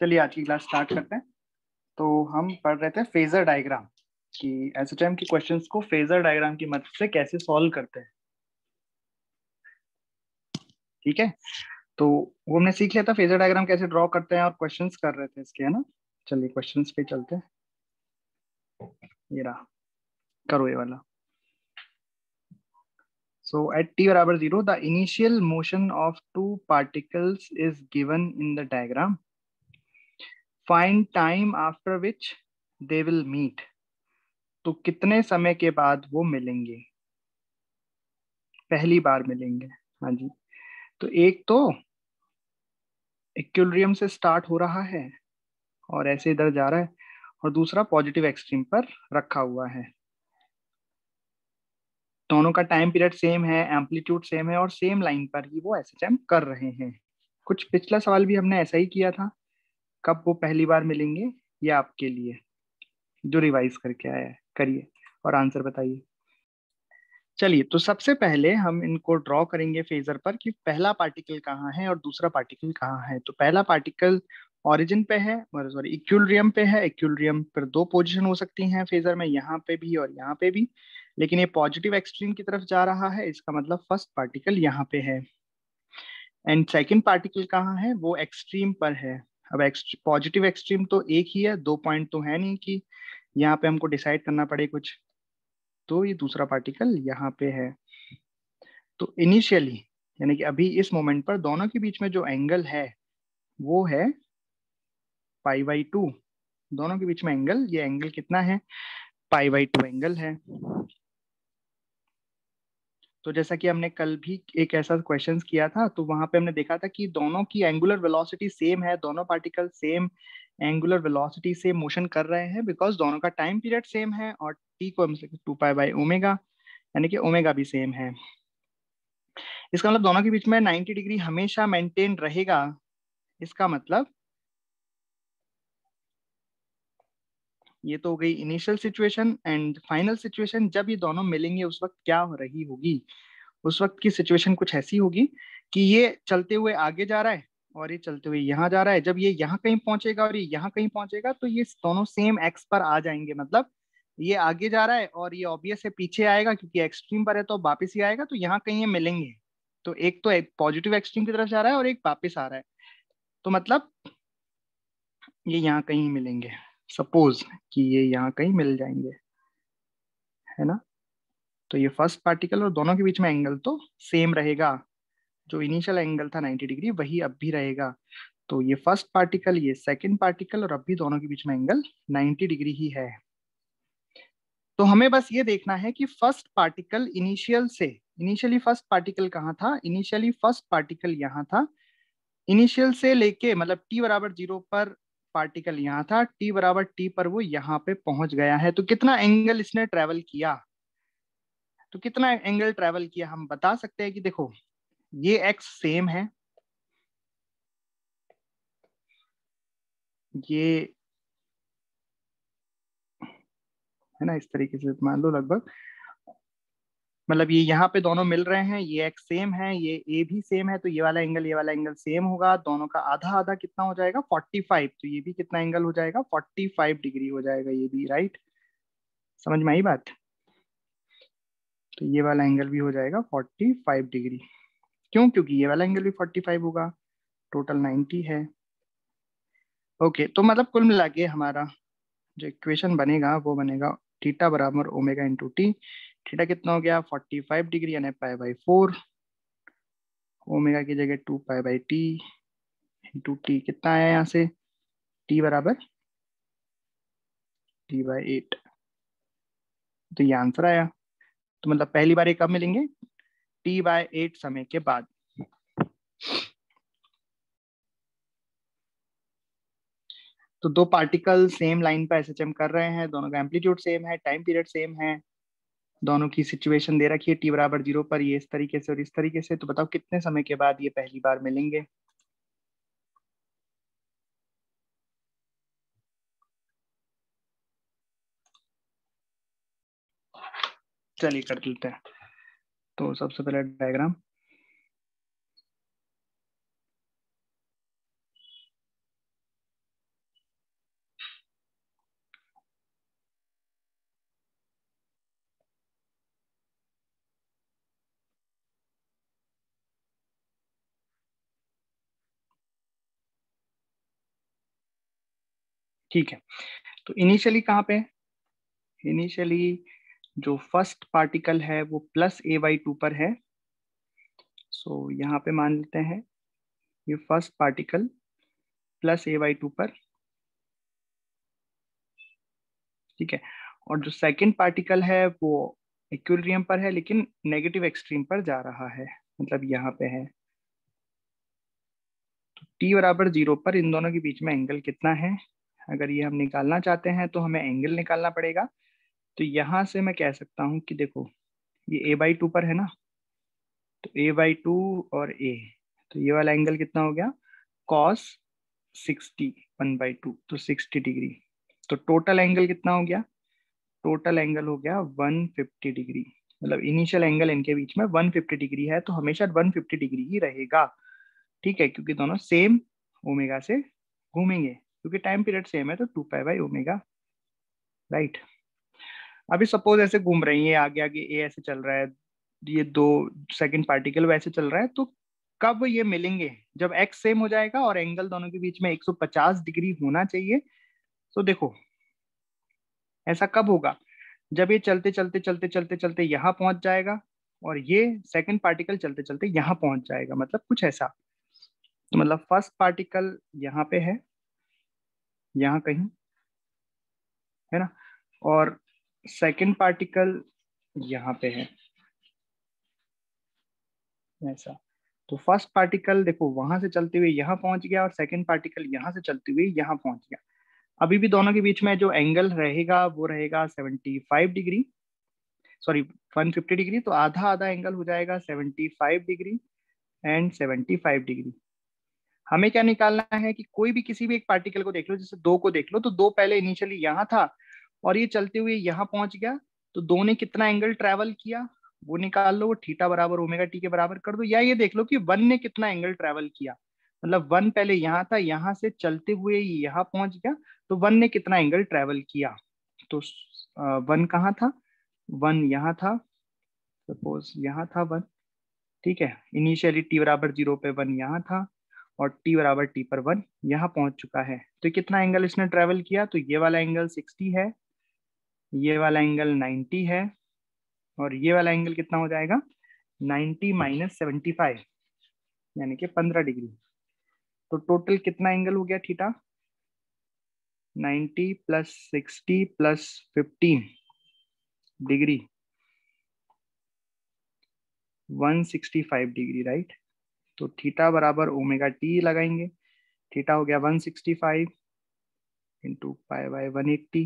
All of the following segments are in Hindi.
चलिए आज की क्लास स्टार्ट करते हैं तो हम पढ़ रहे थे फेजर डायग्राम कि एस के क्वेश्चंस को फेजर डायग्राम की मदद से कैसे सॉल्व करते हैं ठीक है तो वो हमने सीख लिया था फेजर डायग्राम कैसे ड्रॉ करते हैं और क्वेश्चन कर रहे थे इसके है ना चलिए क्वेश्चन पे चलते हैं ये रहा करो ये वाला So at t बराबर जीरो the initial motion of two particles is given in the diagram find time after which they will meet तो कितने समय के बाद वो मिलेंगे पहली बार मिलेंगे हाँ जी तो एक तो इक्विलिब्रियम से स्टार्ट हो रहा है और ऐसे इधर जा रहा है और दूसरा पॉजिटिव एक्सट्रीम पर रखा हुआ है दोनों का टाइम पीरियड सेम है एम्पलीट्यूड सेम है और सेम लाइन पर ही वो एस कर रहे हैं कुछ पिछला सवाल भी हमने ऐसा ही किया था कब वो पहली बार मिलेंगे ये आपके लिए जो रिवाइज करके आया है करिए और आंसर बताइए चलिए तो सबसे पहले हम इनको ड्रॉ करेंगे फेजर पर कि पहला पार्टिकल कहाँ है और दूसरा पार्टिकल कहाँ है तो पहला पार्टिकल ऑरिजिन पे है सॉरी इक्यूलरियम पे है इक्यूलरियम पर दो पोजीशन हो सकती हैं फेजर में यहाँ पे भी और यहाँ पे भी लेकिन ये पॉजिटिव एक्सट्रीम की तरफ जा रहा है इसका मतलब फर्स्ट पार्टिकल यहाँ पे है एंड सेकेंड पार्टिकल कहाँ है वो एक्सट्रीम पर है अब पॉजिटिव एक्सट्रीम तो एक ही है दो पॉइंट तो है नहीं कि यहाँ पे हमको डिसाइड करना पड़े कुछ तो ये दूसरा पार्टिकल यहाँ पे है तो इनिशियली यानी कि अभी इस मोमेंट पर दोनों के बीच में जो एंगल है वो है पाई बाई टू दोनों के बीच में एंगल ये एंगल कितना है पाई बाई टू एंगल है तो जैसा कि हमने कल भी एक ऐसा क्वेश्चन किया था तो वहां पे हमने देखा था कि दोनों की एंगुलर वेलोसिटी सेम है दोनों पार्टिकल सेम एंगुलर वेलोसिटी से मोशन कर रहे हैं बिकॉज दोनों का टाइम पीरियड सेम है और टी को टू पाई बाई ओमेगा यानी कि ओमेगा भी सेम है इसका मतलब दोनों के बीच में 90 डिग्री हमेशा मेंटेन रहेगा इसका मतलब ये तो हो गई initial situation and final situation जब ये दोनों मिलेंगे उस वक्त क्या हो रही होगी उस वक्त की सिचुएशन कुछ ऐसी होगी कि ये चलते हुए आगे जा रहा है और ये चलते हुए यहाँ जा रहा है जब ये यहाँ कहीं पहुंचेगा और ये यहाँ कहीं पहुंचेगा तो ये दोनों सेम एक्स पर आ जाएंगे मतलब ये आगे जा रहा है और ये ऑब्वियस है पीछे आएगा क्योंकि एक्सट्रीम पर है तो वापिस ही आएगा तो यहाँ कहीं ये मिलेंगे तो एक तो एक पॉजिटिव एक्सट्रीम की तरफ जा रहा है और एक वापिस आ रहा है तो मतलब ये यहाँ कहीं मिलेंगे सपोज कि ये यहाँ कहीं मिल जाएंगे है ना तो ये फर्स्ट पार्टिकल और दोनों के बीच में एंगल तो सेम रहेगा जो इनिशियल एंगल था 90 डिग्री वही अब भी रहेगा तो ये फर्स्ट पार्टिकल ये सेकंड पार्टिकल और अब भी दोनों के बीच में एंगल 90 डिग्री ही है तो हमें बस ये देखना है कि फर्स्ट पार्टिकल इनिशियल से इनिशियली फर्स्ट पार्टिकल कहाँ था इनिशियली फर्स्ट पार्टिकल यहाँ था इनिशियल से लेके मतलब टी बराबर जीरो पर पार्टिकल यहाँ था टी बराबर टी पर वो यहाँ पे पहुंच गया है तो कितना एंगल इसने ट्रेवल किया तो कितना एंगल ट्रेवल किया हम बता सकते हैं कि देखो ये एक्स सेम है ये है ना इस तरीके से मान लो लगभग मतलब ये यहाँ पे दोनों मिल रहे हैं ये एक्स सेम है ये ए भी सेम है तो ये वाला एंगल ये वाला एंगल सेम होगा दोनों का आधा आधा कितना हो जाएगा 45 तो ये भी कितना एंगल हो जाएगा 45 डिग्री हो जाएगा ये भी राइट समझ में आई बात तो ये वाला एंगल भी हो जाएगा 45 डिग्री क्यों क्योंकि ये वाला एंगल भी 45 होगा टोटल 90 है ओके तो मतलब कुल मिला के हमारा जो इक्वेशन बनेगा वो बनेगा थीटा बराबर ओमेगा इंटू टी थीटा कितना हो गया 45 डिग्री यानी पाई बाई फोर ओमेगा की जगह two pi by T into T कितना आया यहाँ से टी बराबर टी बाई एट तो ये आंसर आया तो मतलब पहली बार ये कब मिलेंगे टी बाय एट समय के बाद तो दो पार्टिकल सेम लाइन पर एस कर रहे हैं दोनों का एम्पलीट्यूड सेम है टाइम पीरियड सेम है दोनों की सिचुएशन दे रखी है टी बराबर जीरो पर ये इस तरीके से और इस तरीके से तो बताओ कितने समय के बाद ये पहली बार मिलेंगे चलिए कर लेते हैं तो सबसे पहले डायग्राम ठीक है तो इनिशियली कहाँ पे इनिशियली जो फर्स्ट पार्टिकल है वो प्लस ए बाई टू पर है सो so, यहाँ पे मान लेते हैं ये first particle plus a by two पर ठीक है और जो सेकंड पार्टिकल है वो इक्वेरियम पर है लेकिन नेगेटिव एक्सट्रीम पर जा रहा है मतलब यहाँ पे है तो टी बराबर जीरो पर इन दोनों के बीच में एंगल कितना है अगर ये हम निकालना चाहते हैं तो हमें एंगल निकालना पड़ेगा तो यहाँ से मैं कह सकता हूँ कि देखो ये ए बाई टू पर है ना तो ए बाई टू और ए तो ये वाला एंगल कितना हो गया cos sixty one by two तो सिक्सटी डिग्री तो टोटल एंगल कितना हो गया टोटल एंगल हो गया वन फिफ्टी डिग्री मतलब इनिशियल एंगल इनके बीच में वन फिफ्टी डिग्री है तो हमेशा वन फिफ्टी डिग्री ही रहेगा ठीक है क्योंकि दोनों सेम ओमेगा से घूमेंगे क्योंकि टाइम पीरियड सेम है तो two pi by omega right अभी सपोज ऐसे घूम रही है आगे आगे ए ऐसे चल रहा है ये दो सेकंड पार्टिकल वैसे चल रहा है तो कब ये मिलेंगे जब एक्स सेम हो जाएगा और एंगल दोनों के बीच में 150 डिग्री होना चाहिए तो देखो ऐसा कब होगा जब ये चलते चलते चलते चलते चलते यहां पहुंच जाएगा और ये सेकंड पार्टिकल चलते चलते यहां पहुंच जाएगा मतलब कुछ ऐसा तो मतलब फर्स्ट पार्टिकल यहाँ पे है यहाँ कहीं है ना और सेकेंड पार्टिकल यहाँ पे है ऐसा तो फर्स्ट पार्टिकल देखो वहां से चलते हुए यहाँ पहुंच गया और सेकेंड पार्टिकल यहाँ से चलते हुए यहाँ पहुंच गया अभी भी दोनों के बीच में जो एंगल रहेगा वो रहेगा 75 डिग्री सॉरी 150 डिग्री तो आधा आधा एंगल हो जाएगा 75 डिग्री एंड 75 डिग्री हमें क्या निकालना है कि कोई भी किसी भी एक पार्टिकल को देख लो जैसे दो को देख लो तो दो पहले इनिशियली यहाँ था और ये चलते हुए यहाँ पहुंच गया तो दो ने कितना एंगल ट्रेवल किया वो निकाल लो वो ठीटा बराबर ओमेगा टी के बराबर कर दो या ये देख लो कि वन ने कितना एंगल ट्रेवल किया मतलब वन पहले यहाँ था यहाँ से चलते हुए यहाँ पहुंच गया तो वन ने कितना एंगल ट्रेवल किया तो वन कहाँ था वन यहाँ था सपोज यहाँ था वन ठीक है इनिशियली टी बराबर जीरो पे वन यहाँ था और t बराबर t पर वन यहाँ पहुंच चुका है तो कितना एंगल इसने ट्रेवल किया तो ये वाला एंगल 60 है ये वाला एंगल 90 है और ये वाला एंगल कितना हो जाएगा 90 माइनस सेवेंटी यानी कि 15 डिग्री तो टोटल कितना एंगल हो गया theta 90 plus sixty plus fifteen degree 165 degree right तो थीटा बराबर ओमेगा टी लगाएंगे थीटा हो गया 165 sixty five into five by one eighty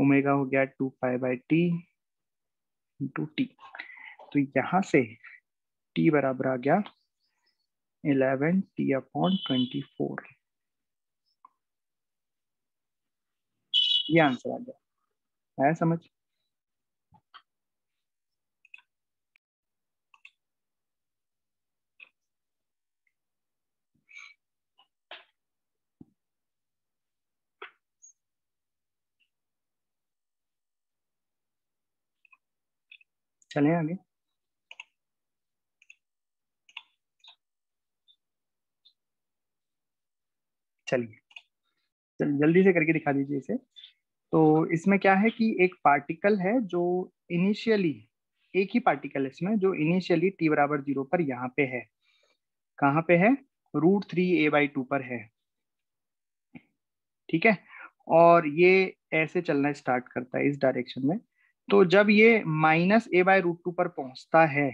omega हो गया two five by T into t तो यहां से टी बराबर आ गया 11 टी अपॉन ट्वेंटी फोर ये आंसर आ गया आया समझ चलें आगे चलिए चल जल्दी से करके दिखा दीजिए इसे तो इसमें क्या है कि एक पार्टिकल है जो इनिशियली एक ही पार्टिकल इसमें जो इनिशियली टी बराबर जीरो पर यहाँ पे है कहाँ पे है root three a by two पर है ठीक है और ये ऐसे चलना स्टार्ट करता है इस डायरेक्शन में तो जब ये minus a by root two पर पहुंचता है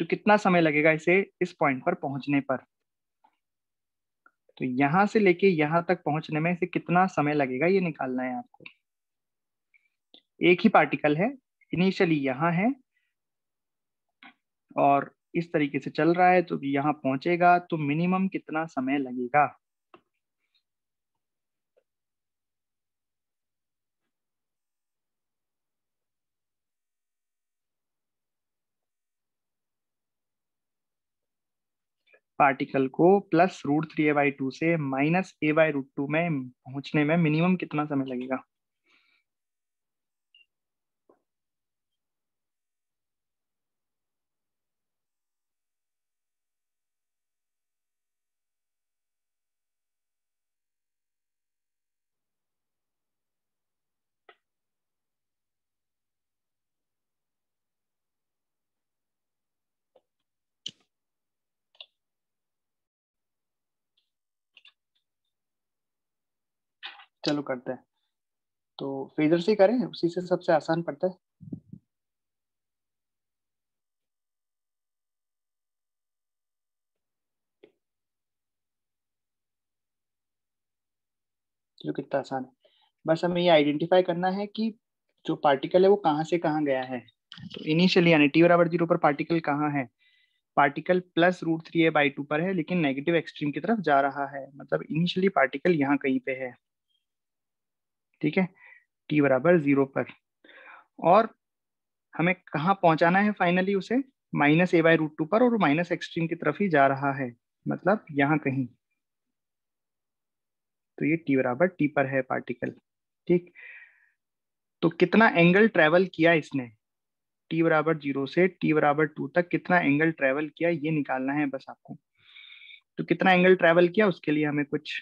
तो कितना समय लगेगा इसे इस पॉइंट पर पहुंचने पर तो यहां से लेके यहां तक पहुंचने में इसे कितना समय लगेगा ये निकालना है आपको एक ही पार्टिकल है इनिशियली यहां है और इस तरीके से चल रहा है तो यहां पहुंचेगा तो मिनिमम कितना समय लगेगा पार्टिकल को plus root three a by two से minus a by root two में पहुंचने में मिनिमम कितना समय लगेगा चलो करते हैं तो फेजर से करें उसी से सबसे आसान पड़ता है जो कितना आसान है बस हमें ये आइडेंटिफाई करना है कि जो पार्टिकल है वो कहाँ से कहाँ गया है तो इनिशियली यानी टी बराबर जीरो पर पार्टिकल कहाँ है particle plus root three a by two पर है लेकिन नेगेटिव एक्सट्रीम की तरफ जा रहा है मतलब इनिशियली पार्टिकल यहाँ कहीं पे है ठीक है टी बराबर जीरो पर और हमें कहाँ पहुंचाना है फाइनली उसे minus a by root two पर और माइनस एक्सट्रीम की तरफ ही जा रहा है मतलब यहाँ कहीं तो ये टी बराबर टी पर है पार्टिकल ठीक तो कितना एंगल ट्रेवल किया इसने टी बराबर जीरो से टी बराबर टू तक कितना एंगल ट्रेवल किया ये निकालना है बस आपको तो कितना एंगल ट्रेवल किया उसके लिए हमें कुछ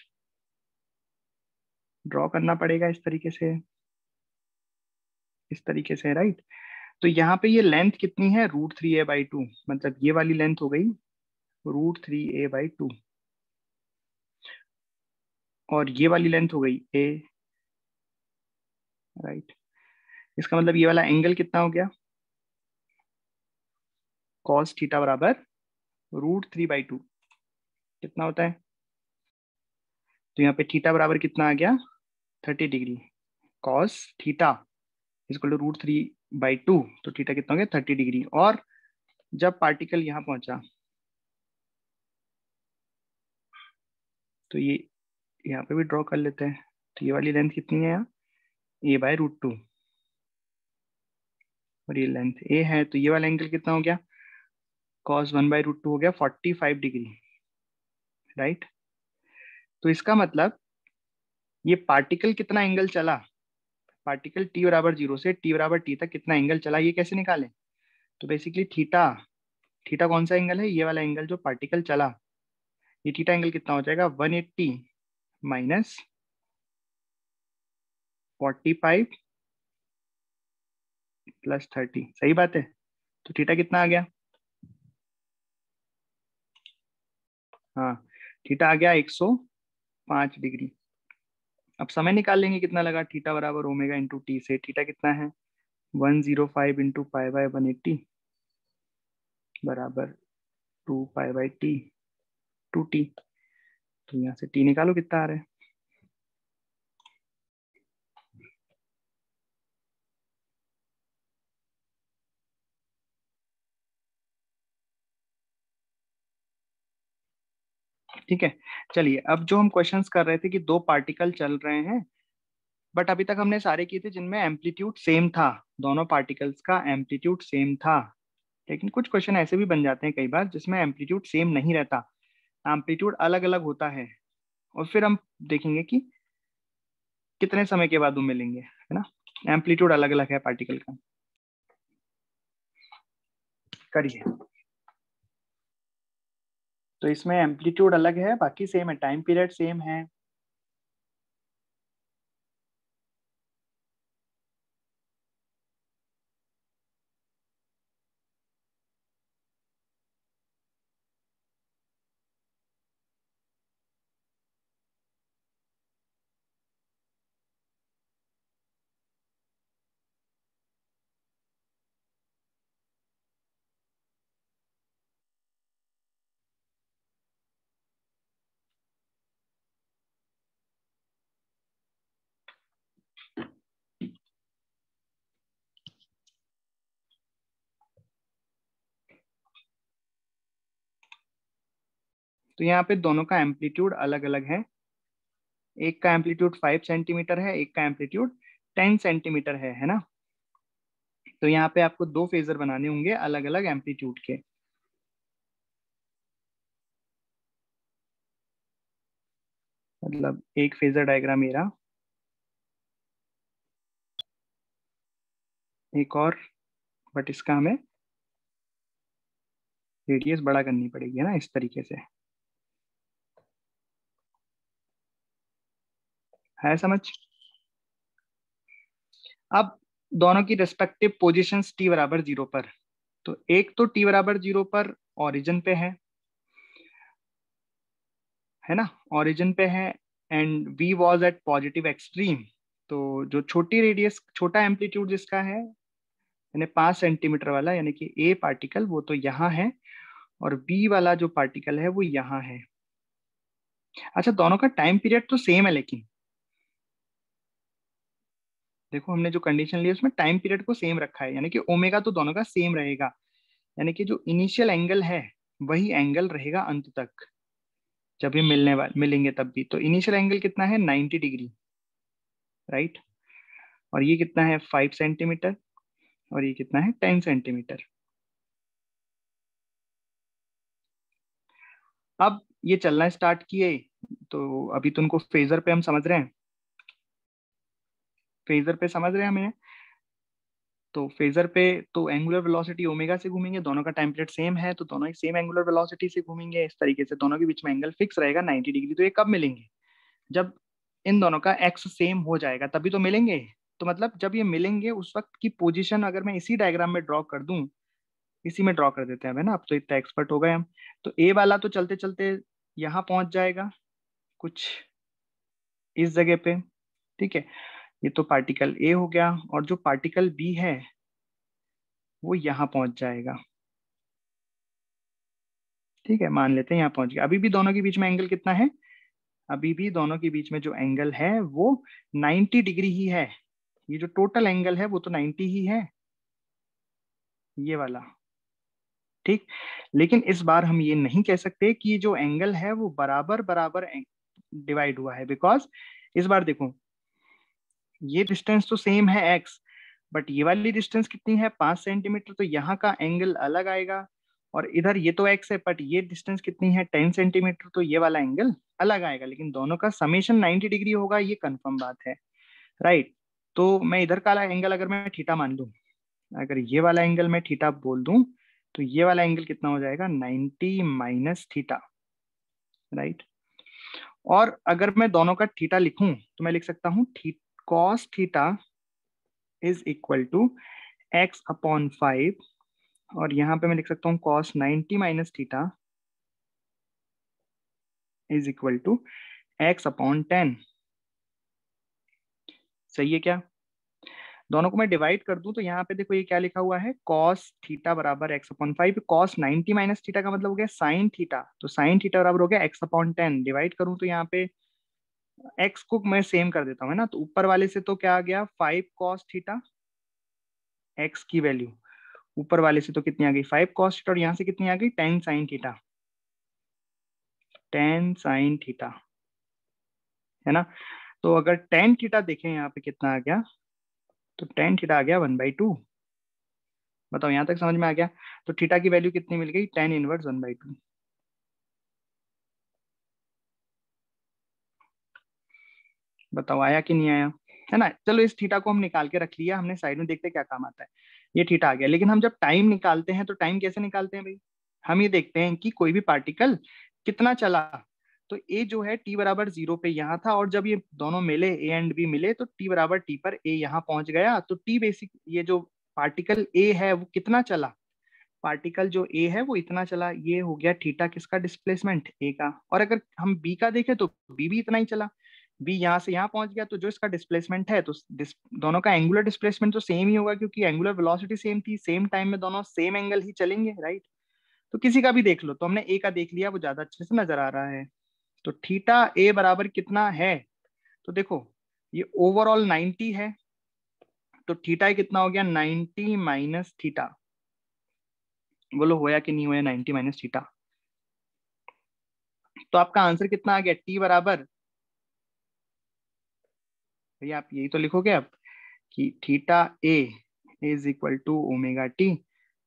ड्रॉ करना पड़ेगा इस तरीके से इस तरीके से राइट तो यहाँ पे ये लेंथ कितनी है root three a by two मतलब ये वाली लेंथ हो गई root three a by two और ये वाली लेंथ हो गई ए राइट इसका मतलब ये वाला एंगल कितना हो गया कॉस थीटा बराबर रूट थ्री बाई टू कितना होता है तो यहाँ पे थीटा बराबर कितना आ गया थर्टी डिग्री कॉस थीटा इसको रूट थ्री बाई टू तो थीटा कितना हो गया थर्टी डिग्री और जब पार्टिकल यहां पहुंचा तो ये यहाँ पे भी ड्रॉ कर लेते हैं तो ये वाली लेंथ कितनी है यहाँ ए बाय रूट टू और ये लेंथ ए है तो ये वाला एंगल कितना हो गया cos one by root two हो गया फोर्टी फाइव डिग्री राइट तो इसका मतलब ये पार्टिकल कितना एंगल चला पार्टिकल टी बराबर जीरो से टी बराबर टी तक कितना एंगल चला ये कैसे निकालें तो बेसिकली थीटा थीटा कौन सा एंगल है ये वाला एंगल जो पार्टिकल चला ये थीटा एंगल कितना हो जाएगा 180 eighty minus forty five plus thirty सही बात है तो थीटा कितना आ गया हाँ थीटा आ गया एक सौ पांच डिग्री अब समय निकाल लेंगे कितना लगा थीटा बराबर ओमेगा इंटू टी से थीटा कितना है one zero five into five by one eighty बराबर two five by t two t तो यहाँ से टी निकालो कितना आ रहा है ठीक है चलिए अब जो हम क्वेश्चन कर रहे थे कि दो पार्टिकल चल रहे हैं बट अभी तक हमने सारे किए थे जिनमें एम्पलीट्यूड सेम था दोनों पार्टिकल्स का एम्पलीट्यूड सेम था लेकिन कुछ क्वेश्चन ऐसे भी बन जाते हैं कई बार जिसमें एम्पलीट्यूड सेम नहीं रहता एम्पलीट्यूड अलग अलग होता है और फिर हम देखेंगे कि कितने समय के बाद वो मिलेंगे है ना एम्पलीट्यूड अलग अलग है पार्टिकल का करिए तो इसमें एम्पलीट्यूड अलग है बाकी सेम है टाइम पीरियड सेम है तो यहाँ पे दोनों का एम्पलीट्यूड अलग अलग है एक का एम्पलीट्यूड फाइव सेंटीमीटर है एक का एम्पलीट्यूड टेन सेंटीमीटर है है ना तो यहाँ पे आपको दो फेजर बनाने होंगे अलग अलग एम्पलीट्यूड के मतलब एक फेजर डायग्राम मेरा एक और बट इसका हमें रेडियस बड़ा करनी पड़ेगी ना इस तरीके से है समझ अब दोनों की रेस्पेक्टिव पोजिशन टी बराबर जीरो पर तो एक तो टी बराबर जीरो पर ऑरिजन पे है है ना ऑरिजन पे है and we was at positive extreme तो जो छोटी रेडियस छोटा एम्पलीट्यूड जिसका है यानी पांच सेंटीमीटर वाला यानी कि ए पार्टिकल वो तो यहाँ है और बी वाला जो पार्टिकल है वो यहाँ है अच्छा दोनों का टाइम पीरियड तो सेम है लेकिन देखो हमने जो कंडीशन लिया उसमें टाइम पीरियड को सेम रखा है यानी कि ओमेगा तो दोनों का सेम रहेगा यानी कि जो इनिशियल एंगल है वही एंगल रहेगा अंत तक जब ये मिलने वाले मिलेंगे तब भी तो इनिशियल एंगल कितना है 90 डिग्री राइट और ये कितना है 5 सेंटीमीटर और ये कितना है 10 सेंटीमीटर अब ये चलना स्टार्ट किए तो अभी तो उनको फेजर पे हम समझ रहे हैं फेजर पे समझ रहे हैं हमें तो फेजर पे तो एंगुलर वेलोसिटी ओमेगा से घूमेंगे दोनों का टेम्पलेट सेम है तो दोनों ही सेम एंगुलर वेलोसिटी से घूमेंगे इस तरीके से दोनों के बीच में एंगल फिक्स रहेगा 90 डिग्री तो ये कब मिलेंगे जब इन दोनों का एक्स सेम हो जाएगा तभी तो मिलेंगे तो मतलब जब ये मिलेंगे उस वक्त की पोजिशन अगर मैं इसी डायग्राम में ड्रॉ कर दू इसी में ड्रॉ कर देते हैं ना अब तो इतना एक्सपर्ट हो गए हम तो ए वाला तो चलते चलते यहाँ पहुंच जाएगा कुछ इस जगह पे ठीक है ये तो पार्टिकल ए हो गया और जो पार्टिकल बी है वो यहां पहुंच जाएगा ठीक है मान लेते हैं यहां पहुंच गया अभी भी दोनों के बीच में एंगल कितना है अभी भी दोनों के बीच में जो एंगल है वो 90 डिग्री ही है ये जो टोटल एंगल है वो तो 90 ही है ये वाला ठीक लेकिन इस बार हम ये नहीं कह सकते कि ये जो एंगल है वो बराबर बराबर डिवाइड हुआ है बिकॉज इस बार देखो ये डिस्टेंस तो सेम है एक्स बट ये वाली डिस्टेंस कितनी है पांच सेंटीमीटर तो यहाँ का एंगल अलग आएगा और इधर ये तो एक्स है बट ये डिस्टेंस कितनी है टेन सेंटीमीटर तो ये वाला एंगल अलग आएगा लेकिन दोनों का समेशन नाइनटी डिग्री होगा ये कन्फर्म बात है राइट तो मैं इधर का एंगल अगर मैं ठीठा मान लू अगर ये वाला एंगल मैं ठीठा बोल दू तो ये वाला एंगल कितना हो जाएगा 90 माइनस थीटा राइट और अगर मैं दोनों का थीटा लिखूं तो मैं लिख सकता हूं थी, cos theta is equal to x upon 5 और यहां पे मैं लिख सकता हूं cos 90 minus theta is equal to x upon 10 सही है क्या दोनों को मैं डिवाइड कर दूं तो यहां पे देखो ये क्या लिखा हुआ है cos theta बराबर x upon 5 cos 90 minus theta का मतलब हो गया sin theta तो sin theta बराबर हो गया x upon 10 डिवाइड करूं तो यहां पे एक्स को मैं सेम कर देता हूं है ना तो ऊपर वाले से तो क्या आ गया फाइव कॉस थीटा एक्स की वैल्यू ऊपर वाले से तो कितनी आ गई फाइव कॉस थीटा और यहां से कितनी आ गई ten sine theta ten sine theta है ना तो अगर टेन थीटा देखें यहाँ पे कितना आ गया तो टेन थीटा आ गया वन बाई टू बताओ यहां तक समझ में आ गया तो थीटा की वैल्यू कितनी मिल गई tan inverse one by two बताओ आया कि नहीं आया है ना चलो इस थीटा को हम निकाल के रख लिया हमने साइड में देखते क्या काम आता है ये थीटा आ गया लेकिन हम जब टाइम निकालते हैं तो टाइम कैसे निकालते हैं भाई हम ये देखते हैं कि कोई भी पार्टिकल कितना चला तो ए जो है टी बराबर जीरो पे यहाँ था और जब ये दोनों मिले ए एंड बी मिले तो टी बराबर टी पर ए यहाँ पहुंच गया तो टी बेसिक ये जो पार्टिकल ए है वो कितना चला पार्टिकल जो ए है वो इतना चला ये हो गया थीटा किसका डिस्प्लेसमेंट ए का और अगर हम बी का देखें तो बी भी इतना ही चला बी यहाँ से यहाँ पहुंच गया तो जो इसका डिस्प्लेसमेंट है तो दोनों का एंगुलर डिस्प्लेसमेंट तो सेम ही होगा क्योंकि एंगुलर वेलोसिटी सेम थी सेम टाइम में दोनों सेम एंगल ही चलेंगे राइट तो किसी का भी देख लो तो हमने ए का देख लिया वो ज्यादा अच्छे से नजर आ रहा है तो थीटा ए बराबर कितना है तो देखो ये ओवरऑल नाइनटी है तो थीटा कितना हो गया नाइनटी माइनस थीटा बोलो होया कि नहीं होया नाइनटी माइनस थीटा तो आपका आंसर कितना आ गया टी बराबर भैया आप यही तो लिखोगे आप कि theta a is equal to omega t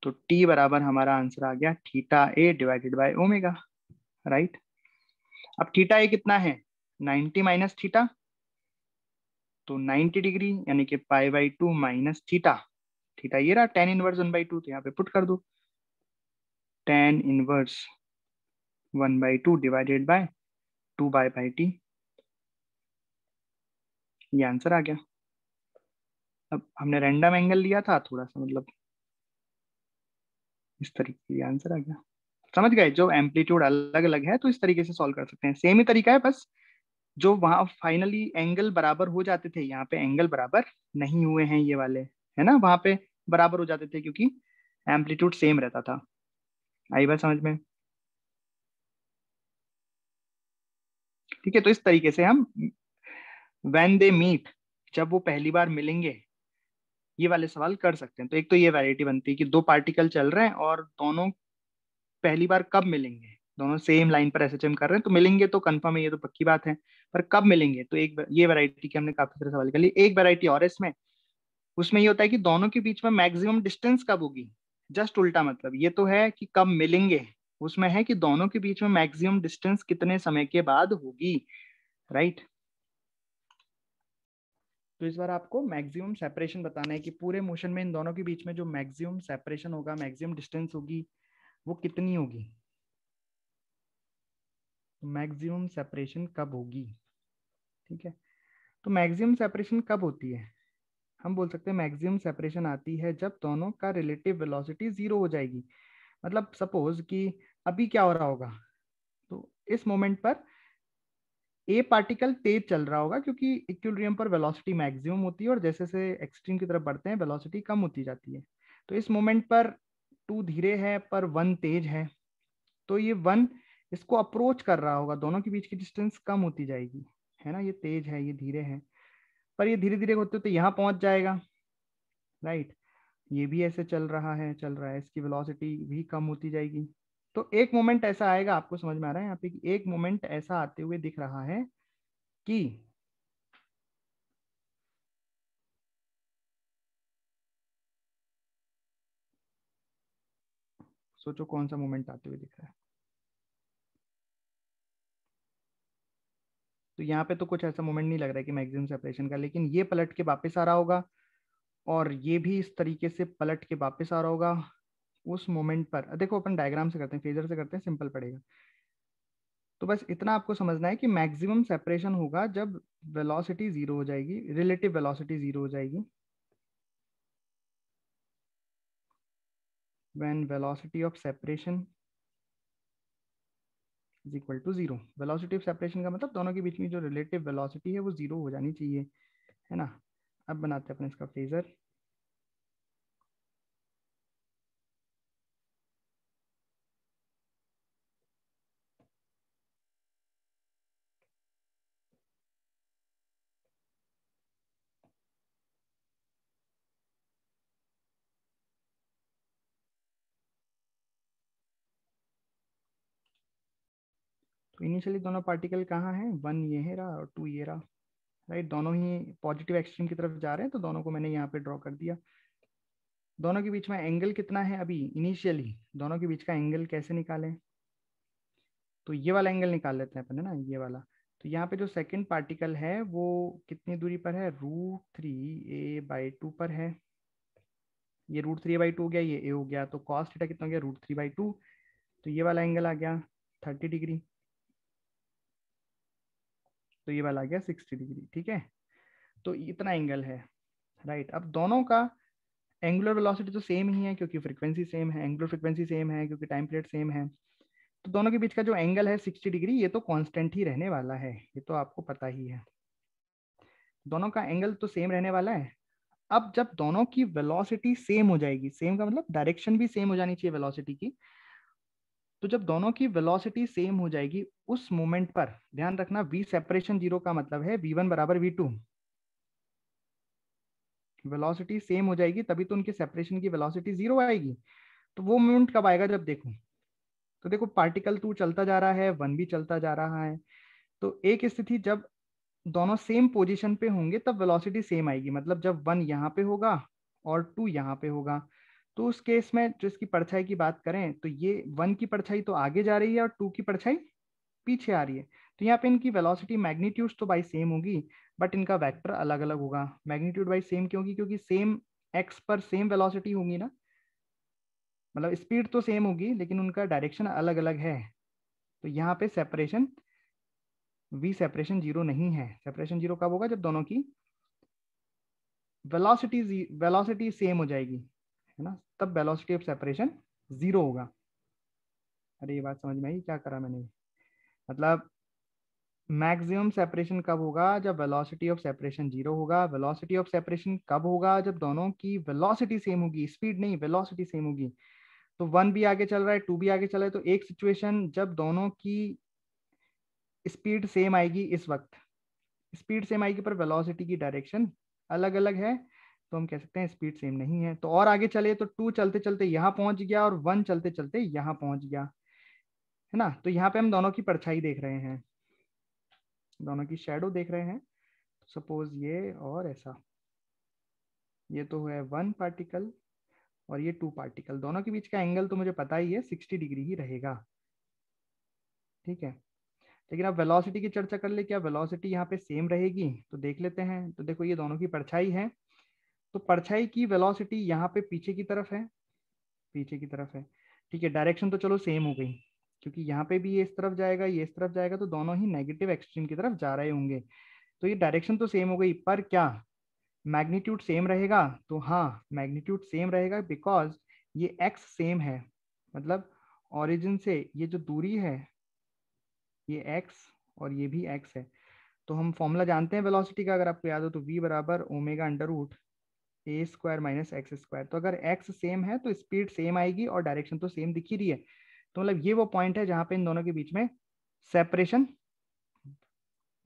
तो टी बराबर हमारा आंसर आ गया theta a divided by omega right अब थीटा ए कितना है 90 माइनस थीटा तो 90 डिग्री यानी कि pi by two minus theta theta ये रहा tan inverse one by two तो यहाँ पे पुट कर दो tan inverse one by two divided by two pi by t ये आंसर आ गया अब हमने रैंडम एंगल लिया था थोड़ा सा मतलब इस तरीके से आंसर आ गया समझ गए जो एम्पलीट्यूड अलग अलग है तो इस तरीके से सॉल्व कर सकते हैं सेम ही तरीका है बस जो वहां फाइनली एंगल बराबर हो जाते थे यहाँ पे एंगल बराबर नहीं हुए हैं ये वाले है ना वहां पे बराबर हो जाते थे क्योंकि एम्पलीट्यूड सेम रहता था आई बात समझ में ठीक है तो इस तरीके से हम वेन दे मीट जब वो पहली बार मिलेंगे ये वाले सवाल कर सकते हैं तो एक तो ये वैरायटी बनती है कि दो पार्टिकल चल रहे हैं और दोनों पहली बार कब मिलेंगे दोनों सेम लाइन पर एस कर रहे हैं तो मिलेंगे तो कंफर्म है ये तो पक्की बात है पर कब मिलेंगे तो एक ये वैरायटी की हमने काफी सारे सवाल कर लिए एक वैरायटी और इसमें उसमें ये होता है कि दोनों के बीच में मैक्सिमम डिस्टेंस कब होगी जस्ट उल्टा मतलब ये तो है कि कब मिलेंगे उसमें है कि दोनों के बीच में मैक्सिमम डिस्टेंस कितने समय के बाद होगी राइट तो इस बार आपको मैक्सिमम सेपरेशन बताना है कि पूरे मोशन में इन दोनों के बीच में जो मैक्सिमम सेपरेशन होगा मैक्सिमम डिस्टेंस होगी वो कितनी होगी तो मैक्सिमम सेपरेशन कब होगी ठीक है तो मैक्सिमम सेपरेशन कब होती है हम बोल सकते हैं मैक्सिमम सेपरेशन आती है जब दोनों का रिलेटिव वेलोसिटी जीरो हो जाएगी मतलब सपोज कि अभी क्या हो रहा होगा तो इस मोमेंट पर ए पार्टिकल तेज चल रहा होगा क्योंकि इक्विलिब्रियम पर वेलोसिटी मैक्सिमम होती है और जैसे जैसे एक्सट्रीम की तरफ बढ़ते हैं वेलोसिटी कम होती जाती है तो इस मोमेंट पर टू धीरे है पर वन तेज है तो ये वन इसको अप्रोच कर रहा होगा दोनों के बीच की डिस्टेंस कम होती जाएगी है ना ये तेज है ये धीरे है पर ये धीरे धीरे होते होते तो यहाँ पहुंच जाएगा राइट ये भी ऐसे चल रहा है चल रहा है इसकी वेलोसिटी भी कम होती जाएगी तो एक मोमेंट ऐसा आएगा आपको समझ में आ रहा है यहाँ पे कि एक मोमेंट ऐसा आते हुए दिख रहा है कि सोचो कौन सा मोमेंट आते हुए दिख रहा है तो यहाँ पे तो कुछ ऐसा मोमेंट नहीं लग रहा है कि मैक्सिमम सेपरेशन का लेकिन ये पलट के वापस आ रहा होगा और ये भी इस तरीके से पलट के वापस आ रहा होगा उस मोमेंट पर देखो अपन डायग्राम से करते हैं फेजर से करते हैं सिंपल पड़ेगा तो बस इतना आपको समझना है कि मैक्सिमम सेपरेशन होगा जब वेलोसिटी जीरो हो जाएगी रिलेटिव वेलोसिटी जीरो हो जाएगी when velocity of separation is equal to zero velocity of separation का मतलब दोनों के बीच में जो रिलेटिव वेलोसिटी है वो जीरो हो जानी चाहिए है ना अब बनाते हैं अपने इसका फेजर तो इनिशियली दोनों पार्टिकल कहाँ हैं वन ये है रहा और टू ये रहा राइट दोनों ही पॉजिटिव एक्सट्रीम की तरफ जा रहे हैं तो दोनों को मैंने यहाँ पे ड्रॉ कर दिया दोनों के बीच में एंगल कितना है अभी इनिशियली दोनों के बीच का एंगल कैसे निकालें तो ये वाला एंगल निकाल लेते हैं अपन है ना ये वाला तो यहाँ पे जो सेकंड पार्टिकल है वो कितनी दूरी पर है root three a by two पर है ये रूट थ्री बाई टू हो गया ये ए हो गया तो कॉस्ट थीटा कितना हो गया रूट थ्री बाई टू तो ये वाला एंगल आ गया थर्टी डिग्री तो ये वाला आ गया सिक्सटी डिग्री ठीक है तो इतना एंगल है राइट अब दोनों का एंगुलर वेलोसिटी तो सेम ही है क्योंकि फ्रीक्वेंसी सेम है एंगुलर फ्रीक्वेंसी सेम है क्योंकि टाइम पीरियड सेम है तो दोनों के बीच का जो एंगल है सिक्सटी डिग्री ये तो कांस्टेंट ही रहने वाला है ये तो आपको पता ही है दोनों का एंगल तो सेम रहने वाला है अब जब दोनों की वेलोसिटी सेम हो जाएगी सेम का मतलब डायरेक्शन भी सेम हो जानी चाहिए वेलोसिटी की तो जब दोनों की वेलोसिटी सेम हो जाएगी उस मोमेंट पर ध्यान रखना वी सेपरेशन जीरो का मतलब है वी वन बराबर वी टू वेलोसिटी सेम हो जाएगी तभी तो उनके सेपरेशन की वेलोसिटी जीरो आएगी तो वो मोमेंट कब आएगा जब देखो तो देखो पार्टिकल टू चलता जा रहा है वन भी चलता जा रहा है तो एक स्थिति जब दोनों सेम पोजिशन पे होंगे तब वेलोसिटी सेम आएगी मतलब जब वन यहाँ पे होगा और टू यहाँ पे होगा तो उस केस में जो इसकी परछाई की बात करें तो ये वन की परछाई तो आगे जा रही है और टू की परछाई पीछे आ रही है तो यहाँ पे इनकी वेलोसिटी मैग्नीट्यूड तो बाई सेम होगी बट इनका वेक्टर अलग अलग होगा मैग्नीट्यूड बाई सेम क्योंकि क्योंकि सेम एक्स पर सेम वेलोसिटी होगी ना मतलब स्पीड तो सेम होगी लेकिन उनका डायरेक्शन अलग अलग है तो यहाँ पे सेपरेशन वी सेपरेशन जीरो नहीं है सेपरेशन जीरो कब होगा जब दोनों की वेलोसिटी वेलोसिटी सेम हो जाएगी है ना तब वेलोसिटी ऑफ सेपरेशन जीरो होगा अरे ये बात समझ में आई क्या करा मैंने मतलब मैक्सिमम सेपरेशन कब होगा जब वेलोसिटी ऑफ सेपरेशन जीरो होगा वेलोसिटी ऑफ सेपरेशन कब होगा जब दोनों की वेलोसिटी सेम होगी स्पीड नहीं वेलोसिटी सेम होगी तो वन भी आगे चल रहा है टू भी आगे चल रहा है तो एक सिचुएशन जब दोनों की स्पीड सेम आएगी इस वक्त स्पीड सेम आएगी पर वेलोसिटी की डायरेक्शन अलग अलग है तो हम कह सकते हैं स्पीड सेम नहीं है तो और आगे चले तो टू चलते चलते यहाँ पहुंच गया और वन चलते चलते यहाँ पहुंच गया है ना तो यहाँ पे हम दोनों की परछाई देख रहे हैं दोनों की शेडो देख रहे हैं सपोज ये और ऐसा ये तो है वन पार्टिकल और ये टू पार्टिकल दोनों के बीच का एंगल तो मुझे पता ही है सिक्सटी डिग्री ही रहेगा ठीक है लेकिन आप वेलोसिटी की चर्चा कर ले क्या वेलोसिटी यहाँ पे सेम रहेगी तो देख लेते हैं तो देखो ये दोनों की परछाई है तो परछाई की वेलोसिटी यहाँ पे पीछे की तरफ है पीछे की तरफ है ठीक है डायरेक्शन तो चलो सेम हो गई क्योंकि यहाँ पे भी ये इस तरफ जाएगा ये इस तरफ जाएगा तो दोनों ही नेगेटिव एक्सट्रीम की तरफ जा रहे होंगे तो ये डायरेक्शन तो सेम हो गई पर क्या मैग्नीट्यूड सेम रहेगा तो हाँ मैग्नीट्यूड सेम रहेगा बिकॉज ये एक्स सेम है मतलब ओरिजिन से ये जो दूरी है ये एक्स और ये भी एक्स है तो हम फॉर्मूला जानते हैं वेलोसिटी का अगर आपको याद हो तो वी बराबर omega under root a square minus x square तो अगर एक्स सेम है तो स्पीड सेम आएगी और डायरेक्शन तो सेम दिखी रही है तो मतलब ये वो पॉइंट है जहां पे इन दोनों के बीच में सेपरेशन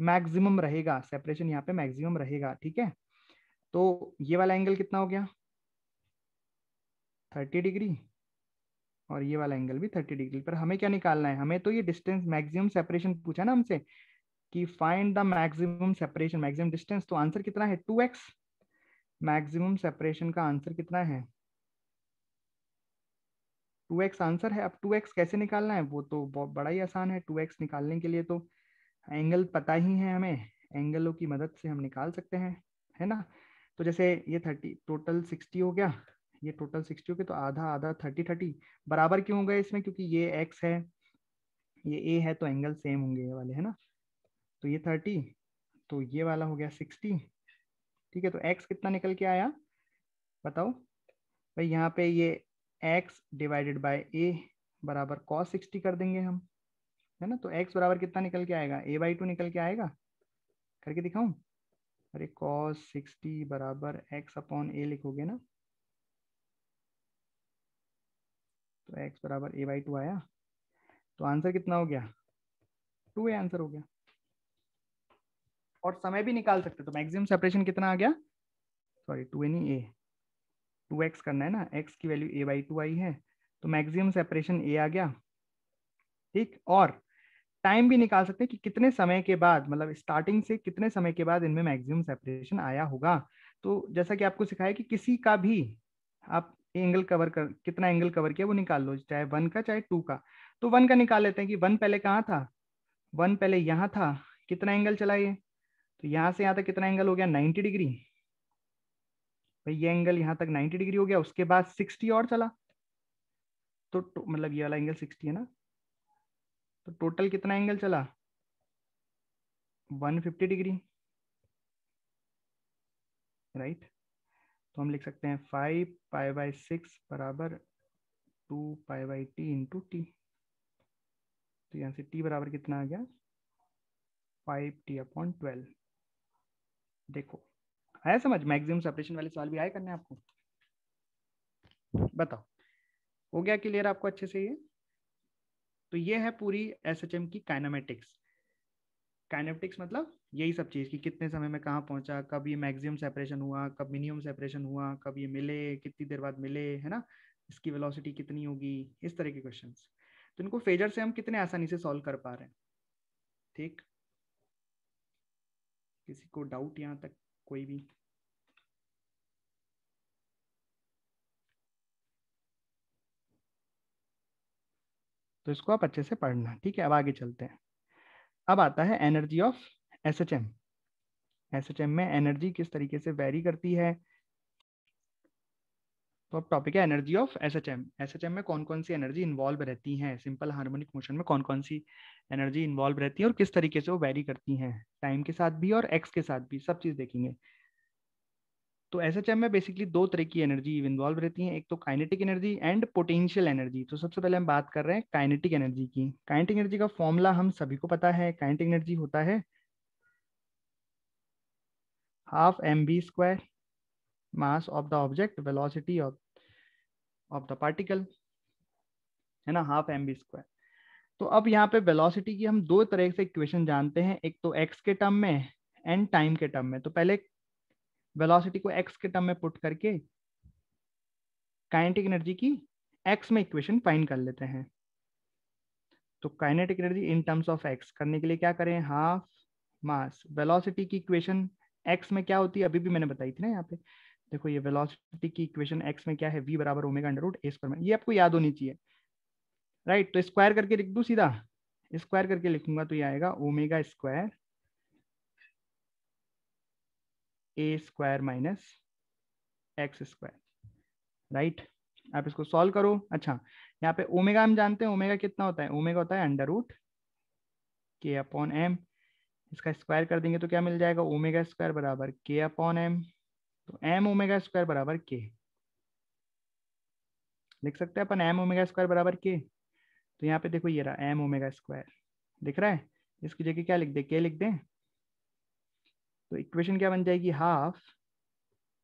मैक्सिमम रहेगा सेपरेशन यहाँ पे मैक्सिमम रहेगा ठीक है तो ये वाला एंगल कितना हो गया थर्टी डिग्री और ये वाला एंगल भी थर्टी डिग्री पर हमें क्या निकालना है हमें तो ये डिस्टेंस मैक्सिमम सेपरेशन पूछा ना हमसे कि find the maximum separation maximum distance तो आंसर कितना है टू एक्स मैक्सिमम सेपरेशन का आंसर कितना है टू एक्स आंसर है अब टू एक्स कैसे निकालना है वो तो बड़ा ही आसान है टू एक्स निकालने के लिए तो एंगल पता ही है हमें एंगलों की मदद से हम निकाल सकते हैं है ना तो जैसे ये थर्टी टोटल सिक्सटी हो गया ये टोटल सिक्सटी हो गया तो आधा आधा थर्टी थर्टी बराबर क्यों हो गए इसमें क्योंकि ये एक्स है ये ए है तो एंगल सेम होंगे ये वाले है ना तो ये थर्टी तो ये वाला हो गया सिक्सटी ठीक है तो एक्स कितना निकल के आया बताओ भाई यहाँ पे ये एक्स डिवाइडेड बाय ए बराबर कॉस सिक्सटी कर देंगे हम है ना तो एक्स बराबर कितना निकल के आएगा ए बाई टू निकल के आएगा करके दिखाऊं अरे कॉस सिक्सटी बराबर एक्स अपॉन ए लिखोगे ना तो एक्स बराबर ए बाई टू आया तो आंसर कितना हो गया टू ए आंसर हो गया और समय भी निकाल सकते तो मैक्सिमम सेपरेशन कितना आ गया sorry two any a two x करना है ना एक्स की वैल्यू ए बाई टू आई है तो मैक्सिमम सेपरेशन ए आ गया ठीक और टाइम भी निकाल सकते हैं कि कितने समय के बाद मतलब स्टार्टिंग से कितने समय के बाद इनमें मैक्सिमम सेपरेशन आया होगा तो जैसा कि आपको सिखाया कि किसी का भी आप एंगल कवर कर कितना एंगल कवर किया वो निकाल लो चाहे वन का चाहे टू का तो वन का निकाल लेते हैं कि वन पहले कहाँ था वन पहले यहाँ था कितना एंगल चला ये तो यहाँ से यहां तक कितना एंगल हो गया 90 डिग्री भाई ये एंगल यहाँ तक 90 डिग्री हो गया उसके बाद 60 और चला तो, तो मतलब ये वाला एंगल 60 है ना तो टोटल कितना एंगल चला 150 डिग्री राइट तो हम लिख सकते हैं फाइव पाई बाय सिक्स बराबर two pi by T into t तो यहाँ से टी बराबर कितना आ गया फाइव टी अपॉन ट्वेल्व देखो आया समझ मैक्सिमम सेपरेशन वाले सवाल भी आए करने आपको बताओ हो गया क्लियर आपको अच्छे से ये तो ये है पूरी एस की काइनामेटिक्स काइनामेटिक्स मतलब यही सब चीज़ कि कितने समय में कहाँ पहुँचा कब ये मैक्सिमम सेपरेशन हुआ कब मिनिमम सेपरेशन हुआ कब ये मिले कितनी देर बाद मिले है ना इसकी वेलोसिटी कितनी होगी इस तरह के क्वेश्चंस तो इनको फेजर से हम कितने आसानी से सॉल्व कर पा रहे हैं ठीक किसी को डाउट यहाँ तक कोई भी तो इसको आप अच्छे से पढ़ना ठीक है अब आगे चलते हैं अब आता है energy of S H M में एनर्जी किस तरीके से वेरी करती है तो अब टॉपिक है energy of S H M S H M में कौन कौन सी एनर्जी इन्वॉल्व रहती हैं सिंपल हार्मोनिक मोशन में कौन कौन सी एनर्जी इन्वॉल्व रहती है और किस तरीके से वो वेरी करती हैं टाइम के साथ भी और एक्स के साथ भी सब चीज़ देखेंगे तो एस एच एम में बेसिकली दो तरह की एनर्जी इन्वॉल्व रहती है एक तो kinetic energy and potential energy तो सबसे पहले हम बात कर रहे हैं काइनेटिक एनर्जी की काइनेटिक एनर्जी का फॉर्मूला हम सभी को पता है काइनेटिक एनर्जी होता है half m v square mass of the object velocity of of the particle है ना हाफ एम बी स्क्वायर तो अब यहाँ पे वेलोसिटी की हम दो तरह से इक्वेशन जानते हैं एक तो एक्स के टर्म में एंड टाइम के टर्म में तो पहले वेलोसिटी को एक्स के टर्म में पुट करके काइनेटिक एनर्जी की एक्स में इक्वेशन फाइंड कर लेते हैं तो kinetic energy in terms of x करने के लिए क्या करें हाफ मास वेलोसिटी की इक्वेशन एक्स में क्या होती है अभी भी मैंने बताई थी ना यहाँ पे देखो ये वेलोसिटी की इक्वेशन एक्स में क्या है वी बराबर omega under root a square ये आपको याद होनी चाहिए राइट तो स्क्वायर करके लिख दू सीधा स्क्वायर करके लिखूंगा तो ये आएगा omega square a square minus x square right आप इसको सॉल्व करो अच्छा यहाँ पे ओमेगा हम जानते हैं ओमेगा कितना होता है ओमेगा होता है under root k upon m इसका स्क्वायर कर देंगे तो क्या मिल जाएगा ओमेगा स्क्वायर बराबर के अपॉन एम तो एम ओमेगा स्क्वायर बराबर के लिख सकते हैं अपन एम ओमेगा स्क्वायर बराबर के तो यहाँ पे देखो ये रहा एम ओमेगा स्क्वायर दिख रहा है इसकी जगह क्या लिख दे के लिख दें तो इक्वेशन क्या बन जाएगी half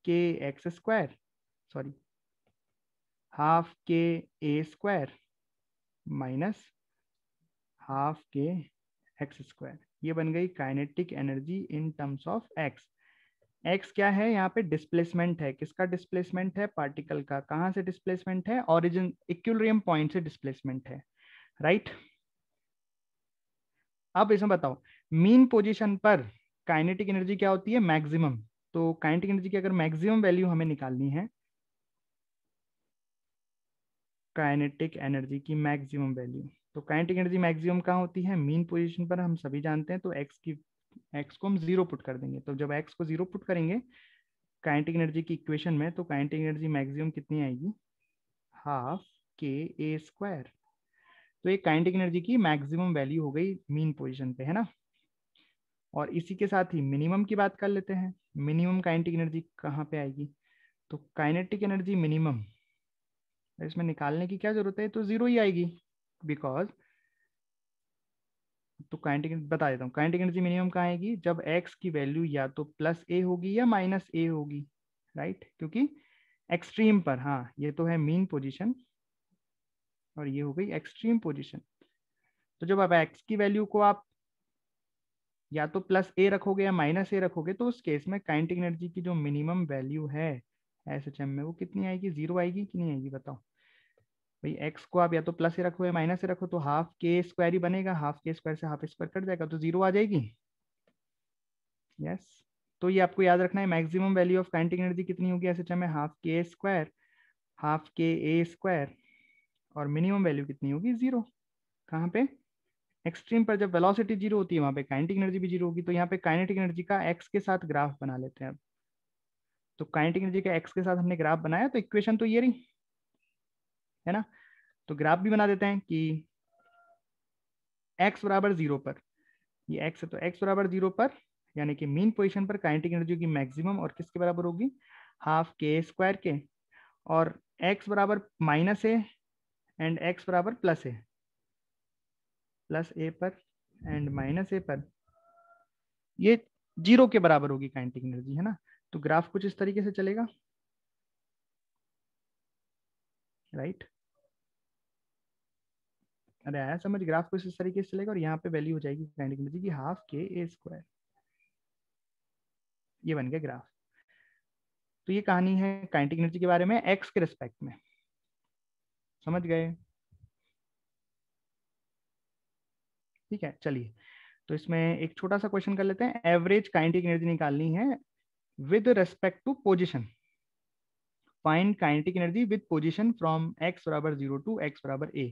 k x square sorry half k a square minus half k x square ये बन गई kinetic energy in terms of x x क्या है यहाँ पे डिस्प्लेसमेंट है किसका डिस्प्लेसमेंट है पार्टिकल का कहाँ से डिस्प्लेसमेंट है ऑरिजिन इक्विलिब्रियम पॉइंट से डिस्प्लेसमेंट है राइट अब इसमें बताओ मीन पोजिशन पर काइनेटिक एनर्जी क्या होती है मैक्सिमम तो काइनेटिक एनर्जी की अगर मैक्सिमम वैल्यू हमें निकालनी है काइनेटिक एनर्जी की मैक्सिमम वैल्यू तो काइनेटिक एनर्जी मैक्सिमम कहाँ होती है मीन पोजीशन पर हम सभी जानते हैं तो एक्स की एक्स को हम जीरो पुट कर देंगे तो जब एक्स को जीरो पुट करेंगे काइनेटिक एनर्जी की इक्वेशन में तो काइनेटिक एनर्जी मैक्सिमम कितनी आएगी हाफ के ए स्क्वायर तो ये काइनेटिक एनर्जी की मैक्सिमम वैल्यू हो गई मीन पोजिशन पे है ना और इसी के साथ ही मिनिमम की बात कर लेते हैं मिनिमम काइनेटिक एनर्जी कहाँ पे आएगी तो काइनेटिक एनर्जी मिनिमम इसमें निकालने की क्या जरूरत है तो जीरो ही आएगी बिकॉज तो काइनेटिक एनर्जी बता देता हूँ काइनेटिक एनर्जी मिनिमम कहाँ आएगी जब एक्स की वैल्यू या तो प्लस ए होगी या माइनस ए होगी राइट क्योंकि एक्सट्रीम पर हाँ ये तो है मीन पोजिशन और ये हो गई एक्सट्रीम पोजिशन तो जब आप एक्स की वैल्यू को आप या तो प्लस ए रखोगे या माइनस ए रखोगे तो उस केस में काइनेटिक एनर्जी की जो मिनिमम वैल्यू है एस एच एम में वो कितनी आएगी जीरो आएगी कि नहीं आएगी बताओ भाई एक्स को आप या तो प्लस ही रखो या माइनस ही रखो तो हाफ के स्क्वायर ही बनेगा हाफ के स्क्वायर से हाफ स्क्वायर कट जाएगा तो जीरो आ जाएगी यस yes. तो ये आपको याद रखना है maximum value of kinetic energy कितनी होगी ऐसे में half k square half k a square और मिनिमम वैल्यू कितनी होगी जीरो कहाँ पे एक्सट्रीम पर जब वेलोसिटी जीरो होती है वहाँ पे काइनेटिक एनर्जी भी जीरो होगी तो यहाँ पे काइनेटिक एनर्जी का एक्स के साथ ग्राफ बना लेते हैं तो काइनेटिक एनर्जी का एक्स के साथ हमने ग्राफ बनाया तो इक्वेशन तो ये रही है ना तो ग्राफ भी बना देते हैं कि एक्स बराबर जीरो पर ये एक्स है तो एक्स बराबर जीरो पर यानी कि मेन पोजीशन पर काइनेटिक एनर्जी की मैक्सिमम और किसके बराबर होगी हाफ के स्क्वायर के और x बराबर माइनस ए एंड x बराबर प्लस ए प्लस ए पर एंड माइनस ए पर ये जीरो के बराबर होगी काइनेटिक एनर्जी है ना तो ग्राफ कुछ इस तरीके से चलेगा राइट अरे आया समझ ग्राफ कुछ इस तरीके से चलेगा और यहाँ पे वैल्यू हो जाएगी काइनेटिक एनर्जी की हाफ के ए स्क्वायर ये बन गया ग्राफ तो ये कहानी है काइनेटिक एनर्जी के बारे में एक्स के रिस्पेक्ट में समझ गए ठीक है चलिए तो इसमें एक छोटा सा क्वेश्चन कर लेते हैं एवरेज काइनेटिक एनर्जी निकालनी है with respect to position find kinetic energy with position from x बराबर जीरो टू एक्स बराबर ए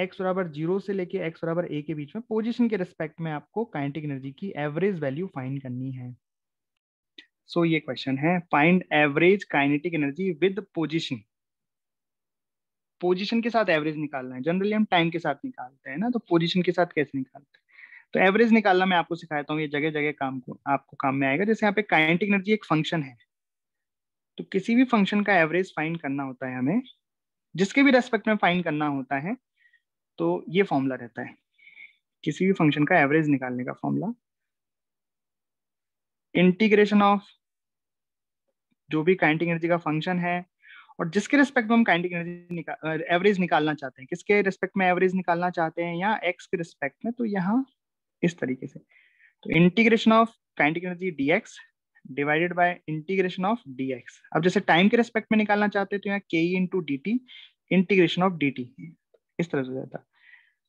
एक्स बराबर जीरो से लेके एक्स बराबर ए के बीच में पोजिशन के रिस्पेक्ट में आपको काइनेटिक एनर्जी की एवरेज वैल्यू फाइंड करनी है सो so, ये क्वेश्चन है find average kinetic energy with position position के साथ एवरेज निकालना है जनरली हम टाइम के साथ निकालते हैं ना तो पोजिशन के साथ कैसे निकालते हैं तो एवरेज निकालना मैं आपको सिखाता हूँ ये जगह जगह काम को आपको काम में आएगा जैसे यहाँ पे काइनेटिक एनर्जी एक फंक्शन है तो किसी भी फंक्शन का एवरेज फाइंड करना होता है हमें जिसके भी रेस्पेक्ट में फाइंड करना होता है तो ये फॉर्मूला रहता है किसी भी फंक्शन का एवरेज निकालने का फॉर्मूला इंटीग्रेशन ऑफ जो भी काइंटिक एनर्जी का फंक्शन है और जिसके रिस्पेक्ट में हम काइंटिक एनर्जी निकाल एवरेज निकालना चाहते हैं किसके रिस्पेक्ट में एवरेज निकालना चाहते हैं या एक्स के रिस्पेक्ट में तो यहाँ इस तरीके से तो integration of kinetic energy d x divided by integration of dx अब जैसे टाइम के रेस्पेक्ट में निकालना चाहते तो यहाँ k e into d t integration of d t इस तरह से जाता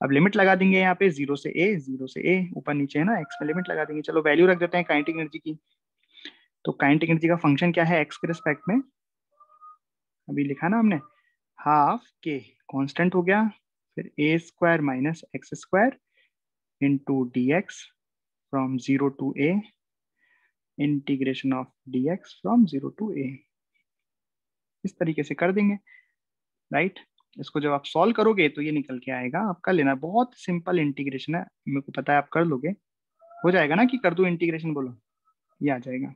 अब लिमिट लगा देंगे यहाँ पे जीरो से ए जीरो से ए ऊपर नीचे है ना एक्स में लिमिट लगा देंगे चलो वैल्यू रख देते हैं काइनेटिक एनर्जी की तो काइनेटिक एनर्जी का फंक्शन क्या है एक्स के रेस्पेक्ट में अभी लिखा ना हमने हाफ के कॉन्स्टेंट हो गया फिर a square minus x square into d x from zero to a integration of dx from zero to a इस तरीके से कर देंगे राइट right? इसको जब आप सॉल्व करोगे तो ये निकल के आएगा आपका लेना बहुत सिंपल इंटीग्रेशन है मेरे को पता है आप कर लोगे हो जाएगा ना कि कर दू इंटीग्रेशन बोलो ये आ जाएगा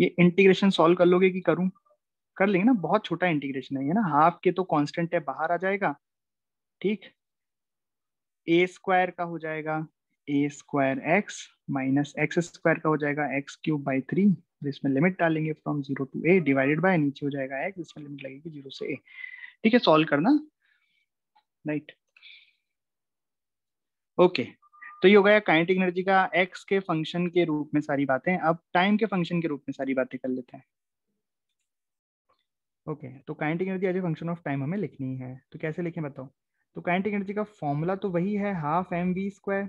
ये इंटीग्रेशन सॉल्व कर लोगे कि करूं कर लेंगे ना बहुत छोटा इंटीग्रेशन है ये ना हाफ के तो कांस्टेंट है बाहर आ जाएगा ठीक ए स्क्वायर का हो जाएगा a square x minus x square का हो जाएगा एक्स क्यूब बाई थ्री इसमें लिमिट डालेंगे from zero to a divided by नीचे हो जाएगा एक्स इसमें लिमिट लगेगी जीरो से ए ठीक है सॉल्व करना राइट right. Okay okay. तो ये हो गया काइनेटिक एनर्जी का एक्स के फंक्शन के रूप में सारी बातें अब टाइम के फंक्शन के रूप में सारी बातें कर लेते हैं ओके okay, तो kinetic energy as a function of time हमें लिखनी है तो कैसे लिखें बताओ तो काइनेटिक एनर्जी का फॉर्मूला तो वही है हाफ एम वी स्क्वायर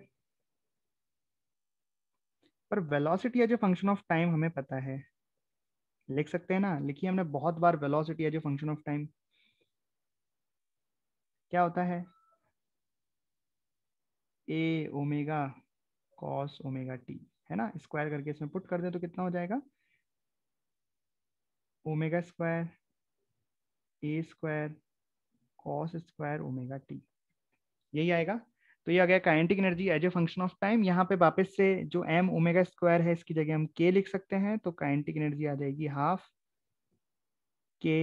पर velocity as a function of time हमें पता है लिख सकते हैं ना लिखिए हमने बहुत बार velocity as a function of time क्या होता है a omega cos omega t है ना स्क्वायर करके इसमें पुट कर दे तो कितना हो जाएगा omega square a square cos square omega t यही आएगा तो ये आ गया kinetic energy as a function of time यहाँ पे वापस से जो एम ओमेगा स्क्वायर है इसकी जगह हम के लिख सकते हैं तो काइनेटिक एनर्जी आ जाएगी half k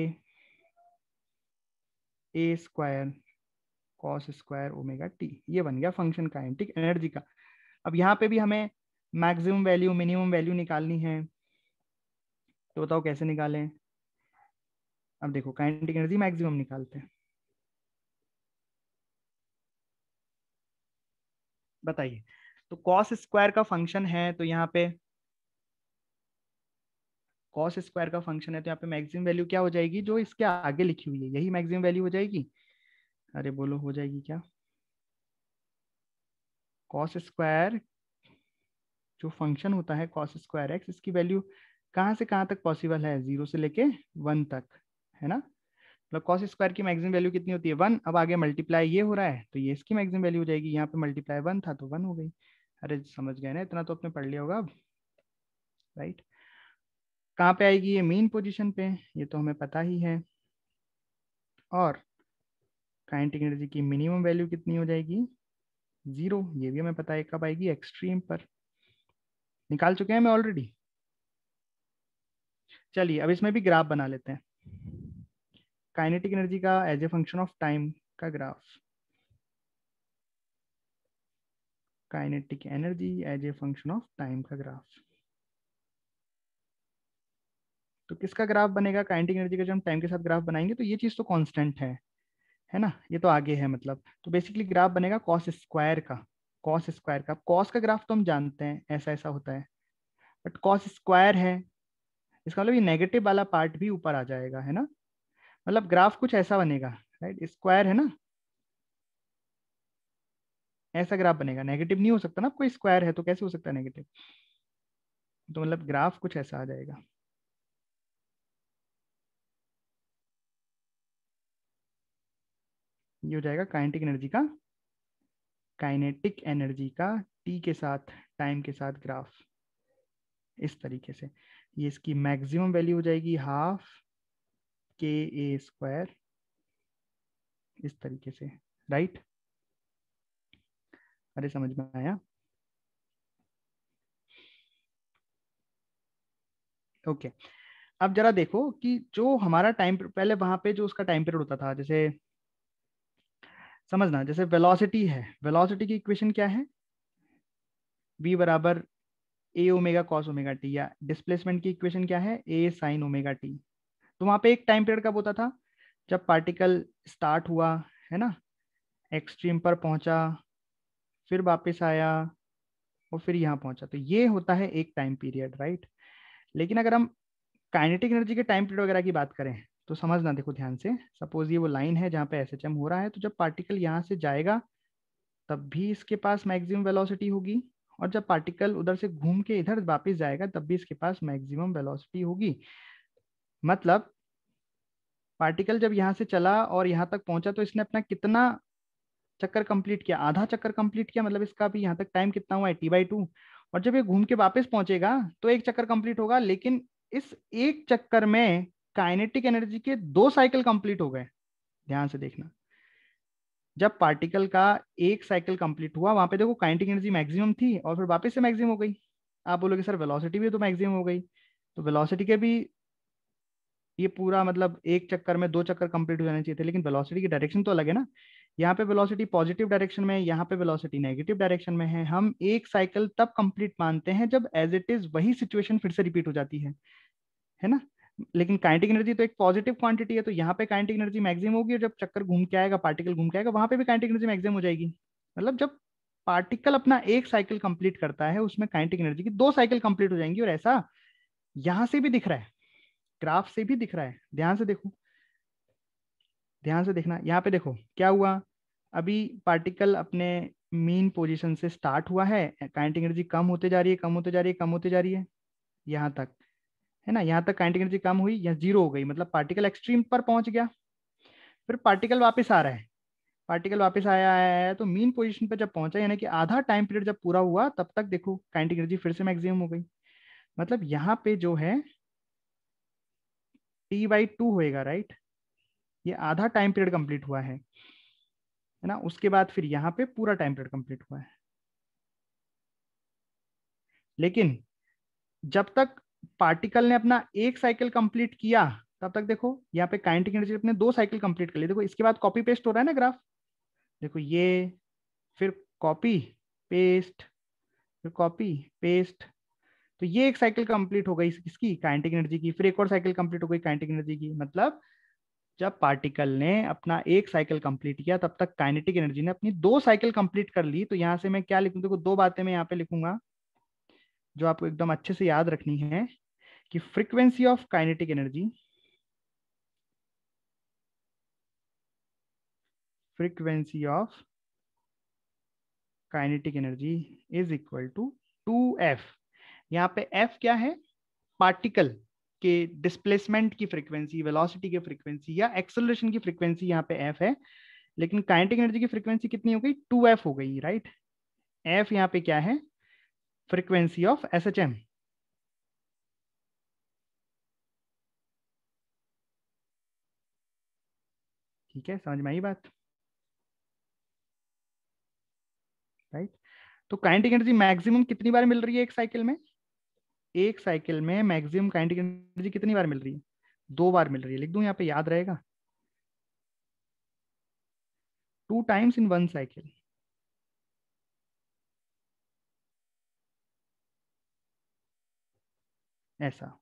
a square cos square omega t ये बन गया फंक्शन काइनेटिक एनर्जी का अब यहाँ पे भी हमें मैक्सिमम वैल्यू मिनिमम वैल्यू निकालनी है तो बताओ कैसे निकालें अब देखो काइनेटिक एनर्जी मैक्सिमम निकालते हैं बताइए तो कॉस स्क्वायर का फंक्शन है तो यहाँ पे कॉस स्क्वायर का फंक्शन है तो यहाँ पे मैक्सिमम वैल्यू क्या हो जाएगी जो इसके आगे लिखी हुई है यही मैक्सिमम वैल्यू हो जाएगी अरे बोलो हो जाएगी क्या कॉस स्क्वायर जो फंक्शन होता है कॉस स्क्वायर एक्स इसकी वैल्यू कहाँ से कहाँ तक पॉसिबल है जीरो से लेके वन तक है ना मतलब कॉस स्क्वायर की मैक्सिमम वैल्यू कितनी होती है वन अब आगे मल्टीप्लाई ये हो रहा है तो ये इसकी मैक्सिमम वैल्यू हो जाएगी यहाँ पे मल्टीप्लाई वन था तो वन हो गई अरे समझ गए ना इतना तो आपने पढ़ लिया होगा अब राइट कहाँ पे आएगी ये मेन पोजिशन पे ये तो हमें पता ही है और काइनेटिक एनर्जी की मिनिमम वैल्यू कितनी हो जाएगी जीरो ये भी हमें पता है कब आएगी एक्सट्रीम पर निकाल चुके हैं मैं ऑलरेडी चलिए अब इसमें भी ग्राफ बना लेते हैं काइनेटिक एनर्जी का as a function of time का graph kinetic energy as a function of time का ग्राफ तो किसका ग्राफ बनेगा काइनेटिक एनर्जी का जब हम टाइम के साथ ग्राफ बनाएंगे तो ये चीज तो कांस्टेंट है है ना ये तो आगे है मतलब तो बेसिकली ग्राफ बनेगा कॉस स्क्वायर का कॉस स्क्वायर का कॉस का ग्राफ तो हम जानते हैं ऐसा ऐसा होता है बट कॉस स्क्वायर है इसका मतलब ये नेगेटिव वाला पार्ट भी ऊपर आ जाएगा है ना मतलब ग्राफ कुछ ऐसा बनेगा राइट स्क्वायर है ना ऐसा ग्राफ बनेगा नेगेटिव नहीं हो सकता ना कोई स्क्वायर है तो कैसे हो सकता है नेगेटिव तो मतलब ग्राफ कुछ ऐसा आ जाएगा ये हो जाएगा काइनेटिक एनर्जी का काइनेटिक एनर्जी का टी के साथ टाइम के साथ ग्राफ इस तरीके से ये इसकी मैक्सिमम वैल्यू हो जाएगी हाफ के ए स्क्वायर इस तरीके से राइट अरे समझ में आया ओके okay. अब जरा देखो कि जो हमारा टाइम पहले वहां पे जो उसका टाइम पीरियड होता था जैसे समझना जैसे वेलोसिटी है वेलोसिटी की इक्वेशन क्या है v बराबर a omega cos omega t या डिस्प्लेसमेंट की इक्वेशन क्या है ए साइन ओमेगा टी तो वहां पे एक टाइम पीरियड कब होता था जब पार्टिकल स्टार्ट हुआ है ना एक्सट्रीम पर पहुंचा फिर वापस आया और फिर यहां पहुंचा तो ये होता है एक टाइम पीरियड राइट लेकिन अगर हम काइनेटिक एनर्जी के टाइम पीरियड वगैरह की बात करें तो समझना देखो ध्यान से सपोज ये वो लाइन है जहां पे एस हो रहा है तो जब पार्टिकल यहां से जाएगा तब भी इसके पास मैक्सिमम वेलोसिटी होगी और जब पार्टिकल उधर से घूम के इधर वापस जाएगा तब भी इसके पास मैक्सिमम वेलोसिटी होगी मतलब पार्टिकल जब यहाँ से चला और यहाँ तक पहुंचा तो इसने अपना कितना चक्कर कंप्लीट किया आधा चक्कर कंप्लीट किया मतलब इसका भी यहाँ तक टाइम कितना हुआ है टी बाई टू और जब ये घूम के वापस पहुंचेगा तो एक चक्कर कंप्लीट होगा लेकिन इस एक चक्कर में काइनेटिक एनर्जी के दो साइकिल कंप्लीट हो गए ध्यान से देखना जब पार्टिकल का एक साइकिल कंप्लीट हुआ वहां पे देखो काइनेटिक एनर्जी मैक्सिमम थी और फिर वापस से मैक्सिमम हो गई आप बोलोगे सर वेलोसिटी भी तो मैक्सिमम हो गई तो वेलोसिटी के भी ये पूरा मतलब एक चक्कर में दो चक्कर कंप्लीट हो जाने चाहिए थे लेकिन वेलोसिटी की डायरेक्शन तो अलग है ना यहाँ पे वेलोसिटी पॉजिटिव डायरेक्शन में है यहाँ पे वेलोसिटी नेगेटिव डायरेक्शन में है हम एक साइकिल तब कंप्लीट मानते हैं जब एज इट इज वही सिचुएशन फिर से रिपीट हो जाती है है ना लेकिन काइनेटिक एनर्जी तो एक पॉजिटिव क्वांटिटी है तो यहाँ पे काइनेटिक एनर्जी मैक्सिमम होगी और जब चक्कर घूम के आएगा पार्टिकल घूम के आएगा वहां पे भी काइनेटिक एनर्जी मैक्सिमम हो जाएगी मतलब जब पार्टिकल अपना एक साइकिल कंप्लीट करता है उसमें काइनेटिक एनर्जी की दो साइकिल कंप्लीट हो जाएंगी और ऐसा यहाँ से भी दिख रहा है ग्राफ से भी दिख रहा है ध्यान से देखो ध्यान से देखना यहाँ पे देखो क्या हुआ अभी पार्टिकल अपने मीन पोजीशन से स्टार्ट हुआ है काइंटिंग एनर्जी कम होते जा रही है कम होते जा रही है कम होते जा रही है यहाँ तक है ना यहाँ तक काइंटिंग एनर्जी कम हुई या जीरो हो गई मतलब पार्टिकल एक्सट्रीम पर पहुंच गया फिर पार्टिकल वापस आ रहा है पार्टिकल वापस आया है तो मीन पोजिशन पर जब पहुंचा यानी कि आधा टाइम पीरियड जब पूरा हुआ तब तक देखो काइंटिंग एनर्जी फिर से मैक्सिमम हो गई मतलब यहाँ पे जो है टी बाई टू होएगा राइट ये आधा टाइम पीरियड कंप्लीट हुआ है है ना उसके बाद फिर यहाँ पे पूरा टाइम पीरियड कंप्लीट हुआ है लेकिन जब तक पार्टिकल ने अपना एक साइकिल कंप्लीट किया तब तक देखो यहाँ पे काइनेटिक एनर्जी अपने दो साइकिल कंप्लीट कर लिए देखो इसके बाद कॉपी पेस्ट हो रहा है ना ग्राफ देखो ये फिर कॉपी पेस्ट फिर कॉपी पेस्ट तो ये एक साइकिल कंप्लीट हो गई किसकी काइनेटिक एनर्जी की फिर एक और साइकिल कंप्लीट हो गई काइनेटिक एनर्जी की मतलब जब पार्टिकल ने अपना एक साइकिल कंप्लीट किया तब तक काइनेटिक एनर्जी ने अपनी दो साइकिल कंप्लीट कर ली तो यहां से मैं क्या लिखूं देखो दो बातें मैं यहाँ पे लिखूंगा जो आपको एकदम अच्छे से याद रखनी है कि frequency of kinetic energy frequency of kinetic energy is equal to two f यहाँ पे एफ क्या है पार्टिकल के डिस्प्लेसमेंट की फ्रीक्वेंसी वेलोसिटी की फ्रीक्वेंसी या एक्सेलरेशन की फ्रीक्वेंसी यहाँ पे एफ है लेकिन काइनेटिक एनर्जी की फ्रीक्वेंसी कितनी हो गई टू एफ हो गई राइट एफ यहाँ पे क्या है frequency of S H M ठीक है समझ में आई बात राइट right? तो काइनेटिक एनर्जी मैक्सिमम कितनी बार मिल रही है एक साइकिल में एक साइकिल में मैक्सिमम काइनेटिक एनर्जी कितनी बार मिल रही है दो बार मिल रही है लिख दू यहाँ पे याद रहेगा two times in one cycle ऐसा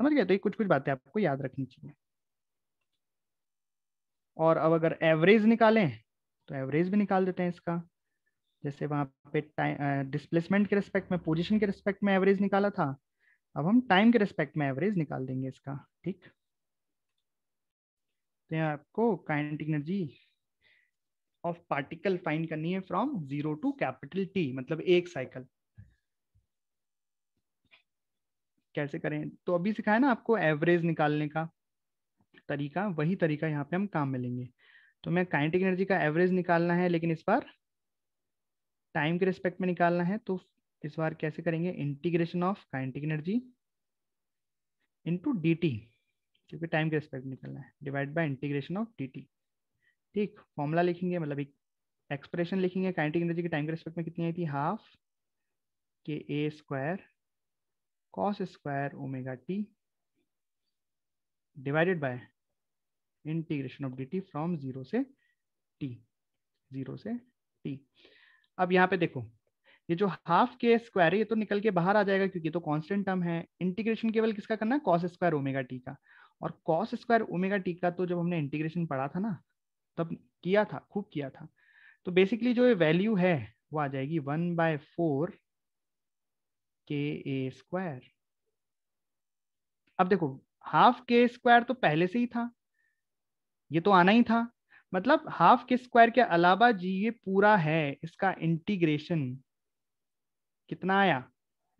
समझ गए तो ये कुछ कुछ बातें आपको याद रखनी चाहिए और अब अगर एवरेज निकालें तो एवरेज भी निकाल देते हैं इसका जैसे वहां पे टाइम डिस्प्लेसमेंट के रिस्पेक्ट में पोजीशन के रिस्पेक्ट में एवरेज निकाला था अब हम टाइम के रिस्पेक्ट में एवरेज निकाल देंगे इसका ठीक तो यहाँ आपको kinetic energy of particle find करनी है from zero to capital T मतलब एक साइकिल कैसे करें तो अभी सिखाया ना आपको एवरेज निकालने का तरीका वही तरीका यहाँ पे हम काम में लेंगे तो मैं काइनेटिक एनर्जी का एवरेज निकालना है लेकिन इस बार टाइम के रिस्पेक्ट में निकालना है तो इस बार कैसे करेंगे integration of kinetic energy into d क्योंकि टाइम के रिस्पेक्ट में निकालना है divide by integration of d ठीक फॉर्मूला लिखेंगे मतलब एक एक्सप्रेशन लिखेंगे काइनेटिक एनर्जी के टाइम के रिस्पेक्ट में कितनी आई थी half k a square cos square omega t divided by integration of d t from zero से टी जीरो से टी अब यहाँ पे देखो ये जो हाफ के स्क्वायर है ये तो निकल के बाहर आ जाएगा क्योंकि तो कांस्टेंट टर्म है इंटीग्रेशन केवल किसका करना है कॉस स्क्वायर ओमेगा टी का और कॉस स्क्वायर ओमेगा टी का तो जब हमने इंटीग्रेशन पढ़ा था ना तब किया था खूब किया था तो बेसिकली जो ये वैल्यू है वो आ जाएगी वन बाय फोर के ए स्क्वायर अब देखो हाफ के स्क्वायर तो पहले से ही था ये तो आना ही था मतलब हाफ के स्क्वायर के अलावा जी ये पूरा है इसका इंटीग्रेशन कितना आया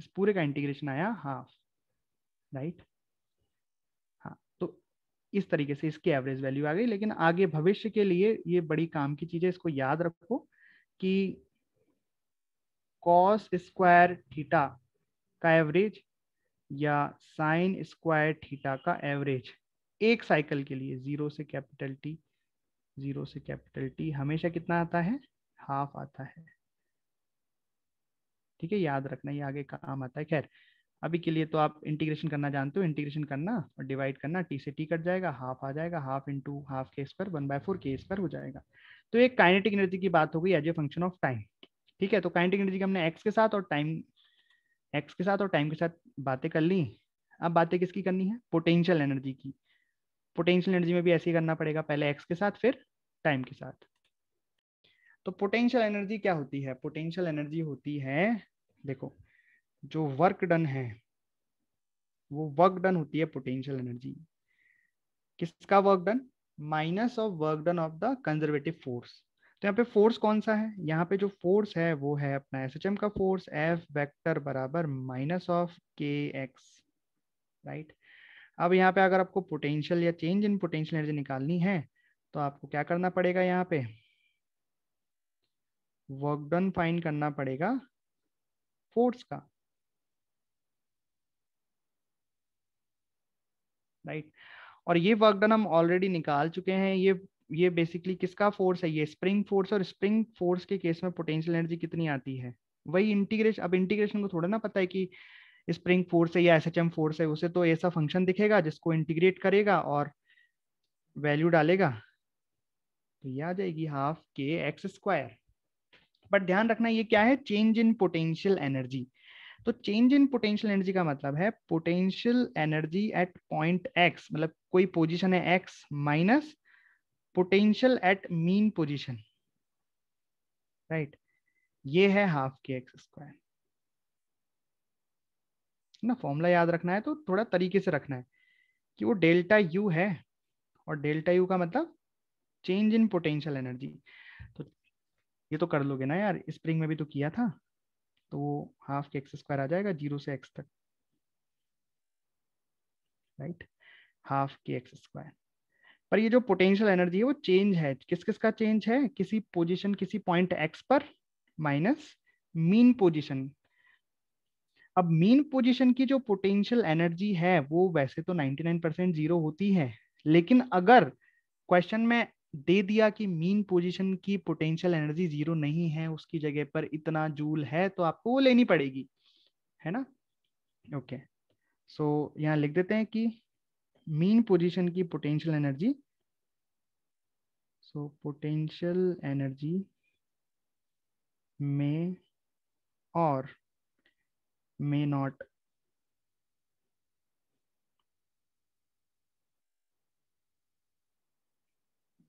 इस पूरे का इंटीग्रेशन आया हाफ राइट हाँ तो इस तरीके से इसकी एवरेज वैल्यू आ गई लेकिन आगे भविष्य के लिए ये बड़ी काम की चीज है इसको याद रखो कि कॉस स्क्वायर थीटा का एवरेज या साइन स्क्वायर थीटा का एवरेज एक साइकिल के लिए जीरो से कैपिटल टी जीरो से कैपिटल टी हमेशा कितना आता है हाफ आता है ठीक है याद रखना ये आगे काम आता है खैर अभी के लिए तो आप इंटीग्रेशन करना जानते हो इंटीग्रेशन करना और डिवाइड करना टी से टी कट जाएगा हाफ आ जाएगा half into half k square one by four k square हो जाएगा तो एक काइनेटिक एनर्जी की बात हो गई as a function of time ठीक है तो काइनेटिक एनर्जी हमने एक्स के साथ और टाइम एक्स के साथ और टाइम के साथ बातें कर ली अब बातें किसकी करनी है पोटेंशियल एनर्जी की पोटेंशियल एनर्जी में भी ऐसे ही करना पड़ेगा पहले एक्स के साथ फिर टाइम के साथ तो पोटेंशियल एनर्जी क्या होती है पोटेंशियल एनर्जी होती है देखो जो वर्क डन है वो वर्क डन होती है पोटेंशियल एनर्जी किसका work done minus of work done of the conservative force तो यहाँ पे फोर्स कौन सा है यहाँ पे जो फोर्स है वो है अपना एस का फोर्स एफ वेक्टर बराबर minus of k x right अब यहाँ पे अगर आपको पोटेंशियल या चेंज इन पोटेंशियल एनर्जी निकालनी है तो आपको क्या करना पड़ेगा यहाँ पे वर्क डन फाइन करना पड़ेगा फोर्स का राइट right. और ये वर्क डन हम ऑलरेडी निकाल चुके हैं ये ये बेसिकली किसका फोर्स है ये स्प्रिंग फोर्स और स्प्रिंग फोर्स के केस में पोटेंशियल एनर्जी कितनी आती है वही इंटीग्रेशन अब इंटीग्रेशन को थोड़ा ना पता है कि स्प्रिंग फोर्स है या एस एच एम फोर्स है उसे तो ऐसा फंक्शन दिखेगा जिसको इंटीग्रेट करेगा और वैल्यू डालेगा तो ये आ जाएगी half k x square but ध्यान रखना ये क्या है चेंज इन पोटेंशियल एनर्जी तो चेंज इन पोटेंशियल एनर्जी का मतलब है potential energy at point x मतलब कोई पोजिशन है x minus potential at mean position right ये है हाफ के एक्स स्क्वायर ना फॉर्मूला याद रखना है तो थोड़ा तरीके से रखना है कि वो डेल्टा यू है और डेल्टा यू का मतलब चेंज इन पोटेंशियल एनर्जी तो ये तो कर लोगे ना यार स्प्रिंग में भी तो किया था तो वो हाफ के एक्स स्क्वायर आ जाएगा जीरो से एक्स तक right half k x square पर ये जो पोटेंशियल एनर्जी है वो चेंज है किस किस का चेंज है किसी पोजिशन किसी पॉइंट एक्स पर माइनस मीन पोजिशन अब मीन पोजीशन की जो पोटेंशियल एनर्जी है वो वैसे तो 99% जीरो होती है लेकिन अगर क्वेश्चन में दे दिया कि मीन पोजीशन की पोटेंशियल एनर्जी जीरो नहीं है उसकी जगह पर इतना जूल है तो आपको वो लेनी पड़ेगी है ना ओके सो यहाँ लिख देते हैं कि मीन पोजीशन की potential energy so potential energy में और may not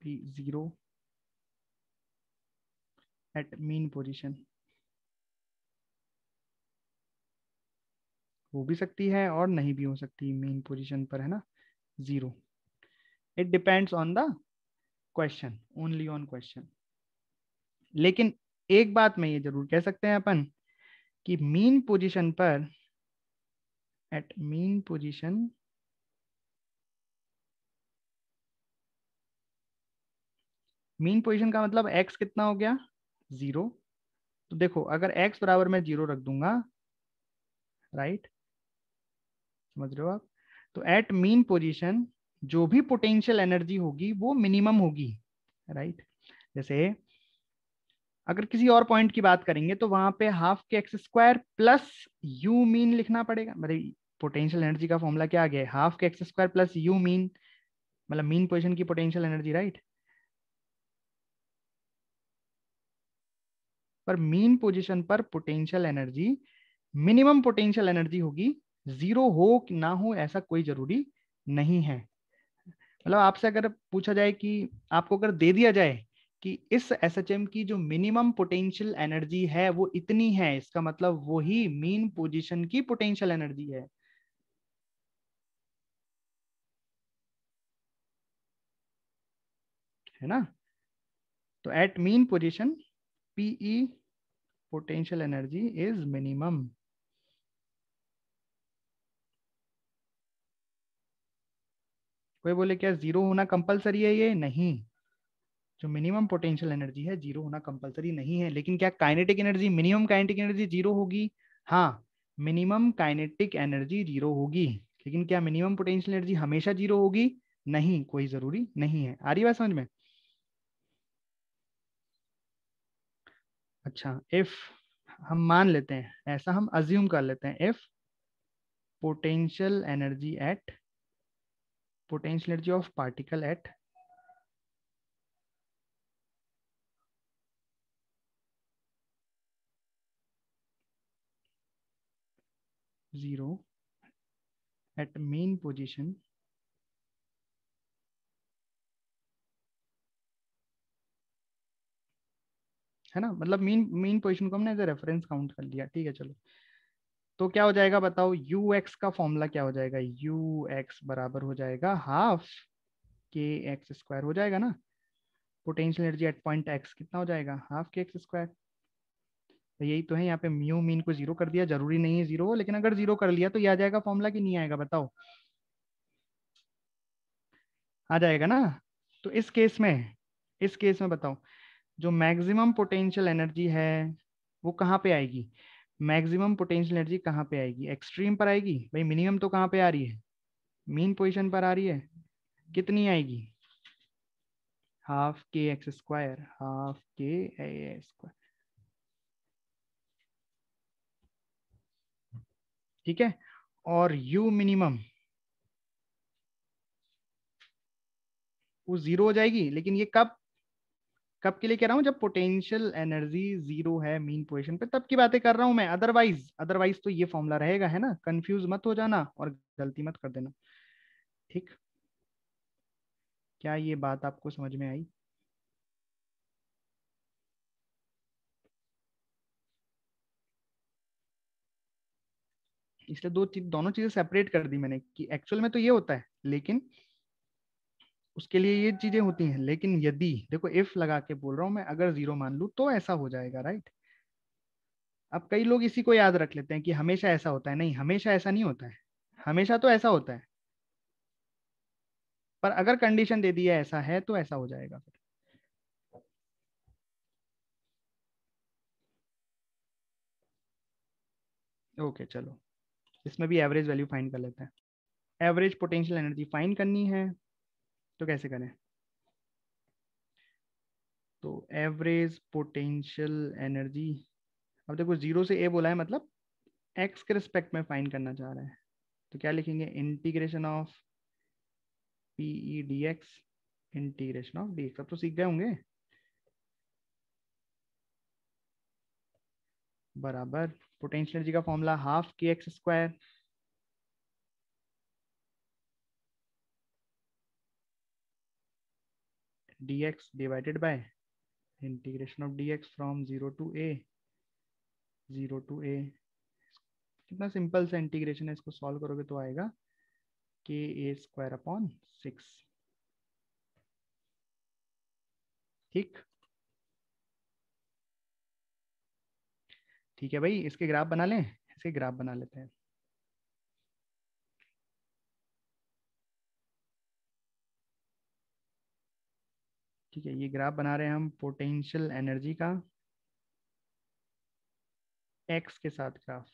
be zero at mean position हो भी सकती है और नहीं भी हो सकती मेन पोजीशन पर है ना zero it depends on the question only on question लेकिन एक बात में ये जरूर कह सकते हैं अपन कि मीन पोजीशन पर at mean position mean position का मतलब एक्स कितना हो गया जीरो तो देखो अगर एक्स बराबर मैं जीरो रख दूंगा राइट समझ रहे हो आप तो एट मीन पोजीशन जो भी पोटेंशियल एनर्जी होगी वो मिनिमम होगी राइट जैसे अगर किसी और पॉइंट की बात करेंगे तो वहां पे half k x square plus u mean लिखना पड़ेगा मतलब पोटेंशियल एनर्जी का फॉर्मूला क्या आ गया half k x square plus u mean मतलब मीन पोजिशन की पोटेंशियल एनर्जी राइट पर मीन पोजिशन पर potential energy minimum potential energy होगी जीरो हो कि ना हो ऐसा कोई जरूरी नहीं है मतलब आपसे अगर पूछा जाए कि आपको अगर दे दिया जाए कि इस एस की जो मिनिमम पोटेंशियल एनर्जी है वो इतनी है इसका मतलब वही मीन पोजीशन की पोटेंशियल एनर्जी है है ना तो at mean position PE potential energy is minimum कोई बोले क्या जीरो होना कंपलसरी है ये नहीं जो मिनिमम पोटेंशियल एनर्जी है जीरो होना कंपलसरी नहीं है लेकिन क्या kinetic energy minimum kinetic energy zero होगी हाँ मिनिमम काइनेटिक एनर्जी जीरो होगी लेकिन क्या मिनिमम पोटेंशियल एनर्जी हमेशा जीरो होगी नहीं कोई जरूरी नहीं है आ रही बात समझ में अच्छा इफ हम मान लेते हैं ऐसा हम अज्यूम कर लेते हैं if potential energy at potential energy of particle at zero at main position है ना मतलब मेन मेन पोजीशन को हमने रेफरेंस काउंट कर लिया ठीक है चलो तो क्या हो जाएगा बताओ यू एक्स का फॉर्मूला क्या हो जाएगा यू एक्स बराबर हो जाएगा हाफ के एक्स स्क्वायर हो जाएगा ना potential energy at point x कितना हो जाएगा हाफ के एक्स स्क्वायर तो यही तो है यहाँ पे म्यू मीन को जीरो कर दिया जरूरी नहीं है जीरो लेकिन अगर जीरो कर लिया तो ये आ जाएगा फॉर्मूला कि नहीं आएगा बताओ आ जाएगा ना तो इस केस में इस केस में बताओ जो मैक्सिमम पोटेंशियल एनर्जी है वो कहाँ पे आएगी मैक्सिमम पोटेंशियल एनर्जी कहाँ पे आएगी एक्सट्रीम पर आएगी भाई मिनिमम तो कहाँ पे आ रही है मीन पोजिशन पर आ रही है कितनी आएगी half k x square half k square ठीक है और u मिनिमम वो जीरो हो जाएगी लेकिन ये कब कब के लिए कह रहा हूं जब पोटेंशियल एनर्जी जीरो है मीन पोजीशन पे तब की बातें कर रहा हूं मैं अदरवाइज अदरवाइज तो ये फॉर्मूला रहेगा है ना कंफ्यूज मत हो जाना और गलती मत कर देना ठीक क्या ये बात आपको समझ में आई इसलिए दो चीज दोनों चीजें सेपरेट कर दी मैंने कि एक्चुअल में तो ये होता है लेकिन उसके लिए ये चीजें होती हैं लेकिन यदि देखो इफ लगा के बोल रहा हूं मैं अगर जीरो मान लू तो ऐसा हो जाएगा राइट अब कई लोग इसी को याद रख लेते हैं कि हमेशा ऐसा होता है नहीं हमेशा ऐसा नहीं होता है हमेशा तो ऐसा होता है पर अगर कंडीशन दे दिया ऐसा है तो ऐसा हो जाएगा फिर ओके चलो इसमें भी एवरेज वैल्यू फाइंड कर लेते हैं एवरेज पोटेंशियल एनर्जी फाइंड करनी है तो कैसे करें तो एवरेज पोटेंशियल एनर्जी अब देखो जीरो से ए बोला है मतलब एक्स के रिस्पेक्ट में फाइंड करना चाह रहे हैं तो क्या लिखेंगे integration of P E d x integration of d अब तो सीख गए होंगे बराबर पोटेंशियल एनर्जी का formula half k x square dx divided by integration of dx from 0 to a 0 to a कितना सिंपल सा इंटीग्रेशन है इसको सॉल्व करोगे तो आएगा के ए स्क्वायर अपॉन सिक्स ठीक ठीक है भाई इसके ग्राफ बना लें इसके ग्राफ बना लेते हैं ठीक है ये ग्राफ बना रहे हैं हम पोटेंशियल एनर्जी का एक्स के साथ ग्राफ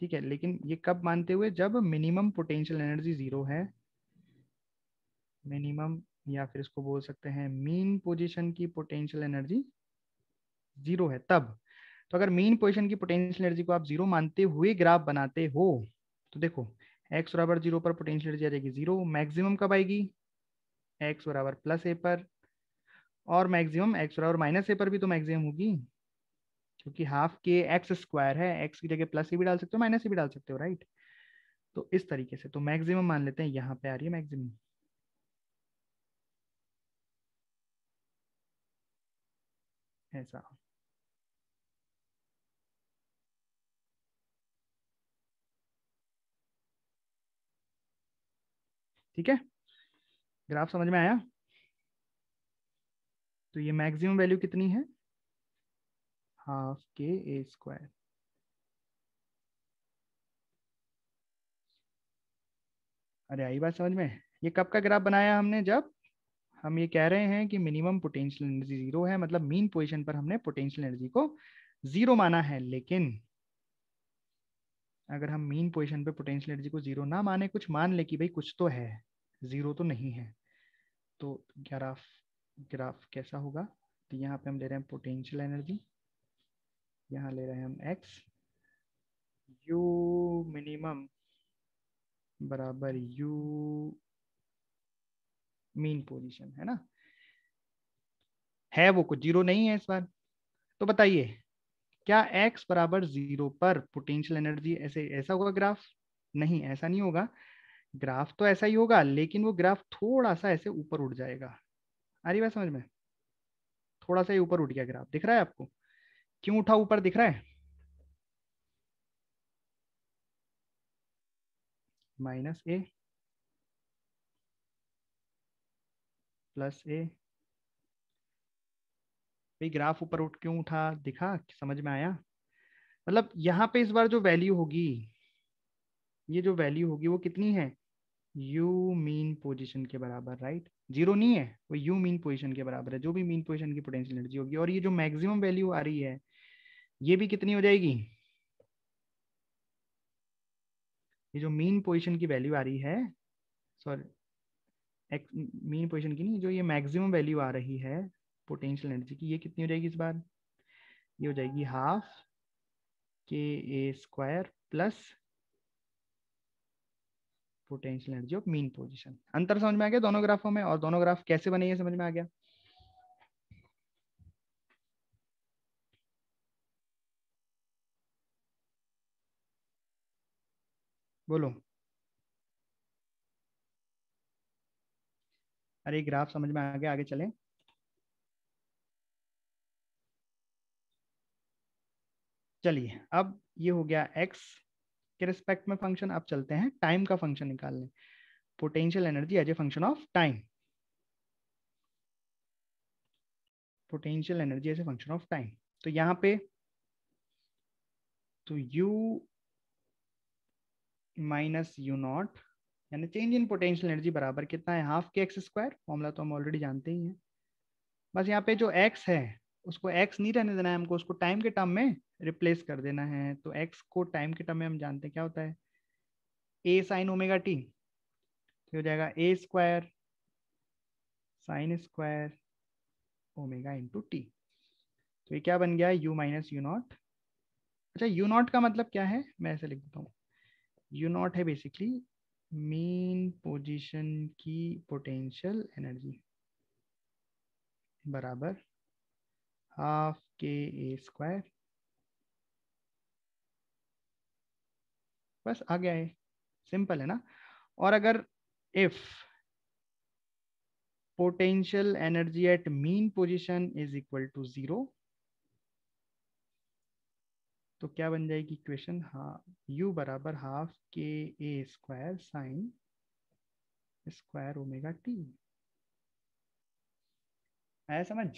ठीक है लेकिन ये कब मानते हुए जब मिनिमम पोटेंशियल एनर्जी जीरो है मिनिमम या फिर इसको बोल सकते हैं मीन पोजीशन की पोटेंशियल एनर्जी जीरो है तब तो अगर मेन पोजिशन की पोटेंशियल एनर्जी को आप जीरो मानते हुए ग्राफ बनाते हो तो देखो एक्स बराबर जीरो पर पोटेंशियल एनर्जी आ जाएगी जीरो मैक्सिमम कब आएगी एक्स बराबर प्लस ए पर और मैक्सिमम एक्स बराबर माइनस ए पर भी तो मैक्सिमम होगी क्योंकि हाफ के एक्स स्क्वायर है एक्स की जगह प्लस ए भी डाल सकते हो माइनस ए भी डाल सकते हो राइट तो इस तरीके से तो मैक्सिमम मान लेते हैं यहाँ पे आ रही है मैक्सिमम ऐसा ठीक है ग्राफ समझ में आया तो ये मैक्सिमम वैल्यू कितनी है हाफ के ए स्क्वायर अरे आई बात समझ में ये कब का ग्राफ बनाया हमने जब हम ये कह रहे हैं कि मिनिमम पोटेंशियल एनर्जी जीरो है मतलब मीन पोजीशन पर हमने पोटेंशियल एनर्जी को जीरो माना है लेकिन अगर हम मीन पोजिशन पे पोटेंशियल एनर्जी को जीरो ना माने कुछ मान ले कि भाई कुछ तो है जीरो तो नहीं है तो ग्राफ ग्राफ कैसा होगा तो यहाँ पे हम ले रहे हैं पोटेंशियल एनर्जी यहाँ ले रहे हैं हम एक्स यू मिनिमम बराबर यू मीन पोजिशन है ना है वो कुछ जीरो नहीं है इस बार तो बताइए क्या x बराबर जीरो पर पोटेंशियल एनर्जी ऐसे ऐसा होगा ग्राफ नहीं ऐसा नहीं होगा ग्राफ तो ऐसा ही होगा लेकिन वो ग्राफ थोड़ा सा ऐसे ऊपर उठ जाएगा आ रही बात समझ में थोड़ा सा ही ऊपर उठ गया ग्राफ दिख रहा है आपको क्यों उठा ऊपर दिख रहा है माइनस ए प्लस ए भाई ग्राफ ऊपर उठ क्यों उठा दिखा समझ में आया मतलब यहाँ पे इस बार जो वैल्यू होगी ये जो वैल्यू होगी वो कितनी है यू मीन पोजिशन के बराबर राइट जीरो नहीं है वो यू मीन पोजिशन के बराबर है जो भी मीन पोजिशन की पोटेंशियल एनर्जी होगी और ये जो मैक्सिमम वैल्यू आ रही है ये भी कितनी हो जाएगी ये जो मीन पोजिशन की वैल्यू आ रही है सॉरी मीन पोजिशन की नहीं जो ये मैक्सिमम वैल्यू आ रही है पोटेंशियल एनर्जी की ये कितनी हो जाएगी इस बार ये हो जाएगी half k a square plus potential energy of mean position अंतर समझ में आ गया दोनों ग्राफों में और दोनों ग्राफ कैसे बने ये समझ में आ गया बोलो अरे ग्राफ समझ में आ गया आगे चलें चलिए अब ये हो गया एक्स के रिस्पेक्ट में फंक्शन अब चलते हैं टाइम का फंक्शन निकालने potential energy as a function of time potential energy as a function of time तो यहां पे तो u माइनस यू नॉट यानी चेंज इन पोटेंशियल एनर्जी बराबर कितना है half k x square formula तो हम ऑलरेडी जानते ही हैं बस यहाँ पे जो x है उसको एक्स नहीं रहने देना है हमको उसको टाइम के टर्म में रिप्लेस कर देना है तो एक्स को टाइम के टर्म में हम जानते हैं क्या होता है ए साइन ओमेगा टी हो जाएगा a square sine square omega into t तो ये क्या बन गया यू माइनस यू नॉट अच्छा यू नॉट का मतलब क्या है मैं ऐसे लिख देता हूँ यू नॉट है बेसिकली मीन पोजीशन की पोटेंशियल एनर्जी बराबर तो हाँ, half k a square बस आ गया है सिंपल है ना और अगर if potential energy at mean position is equal to zero तो क्या बन जाएगी इक्वेशन हा यू बराबर half k a square sine square omega t आया समझ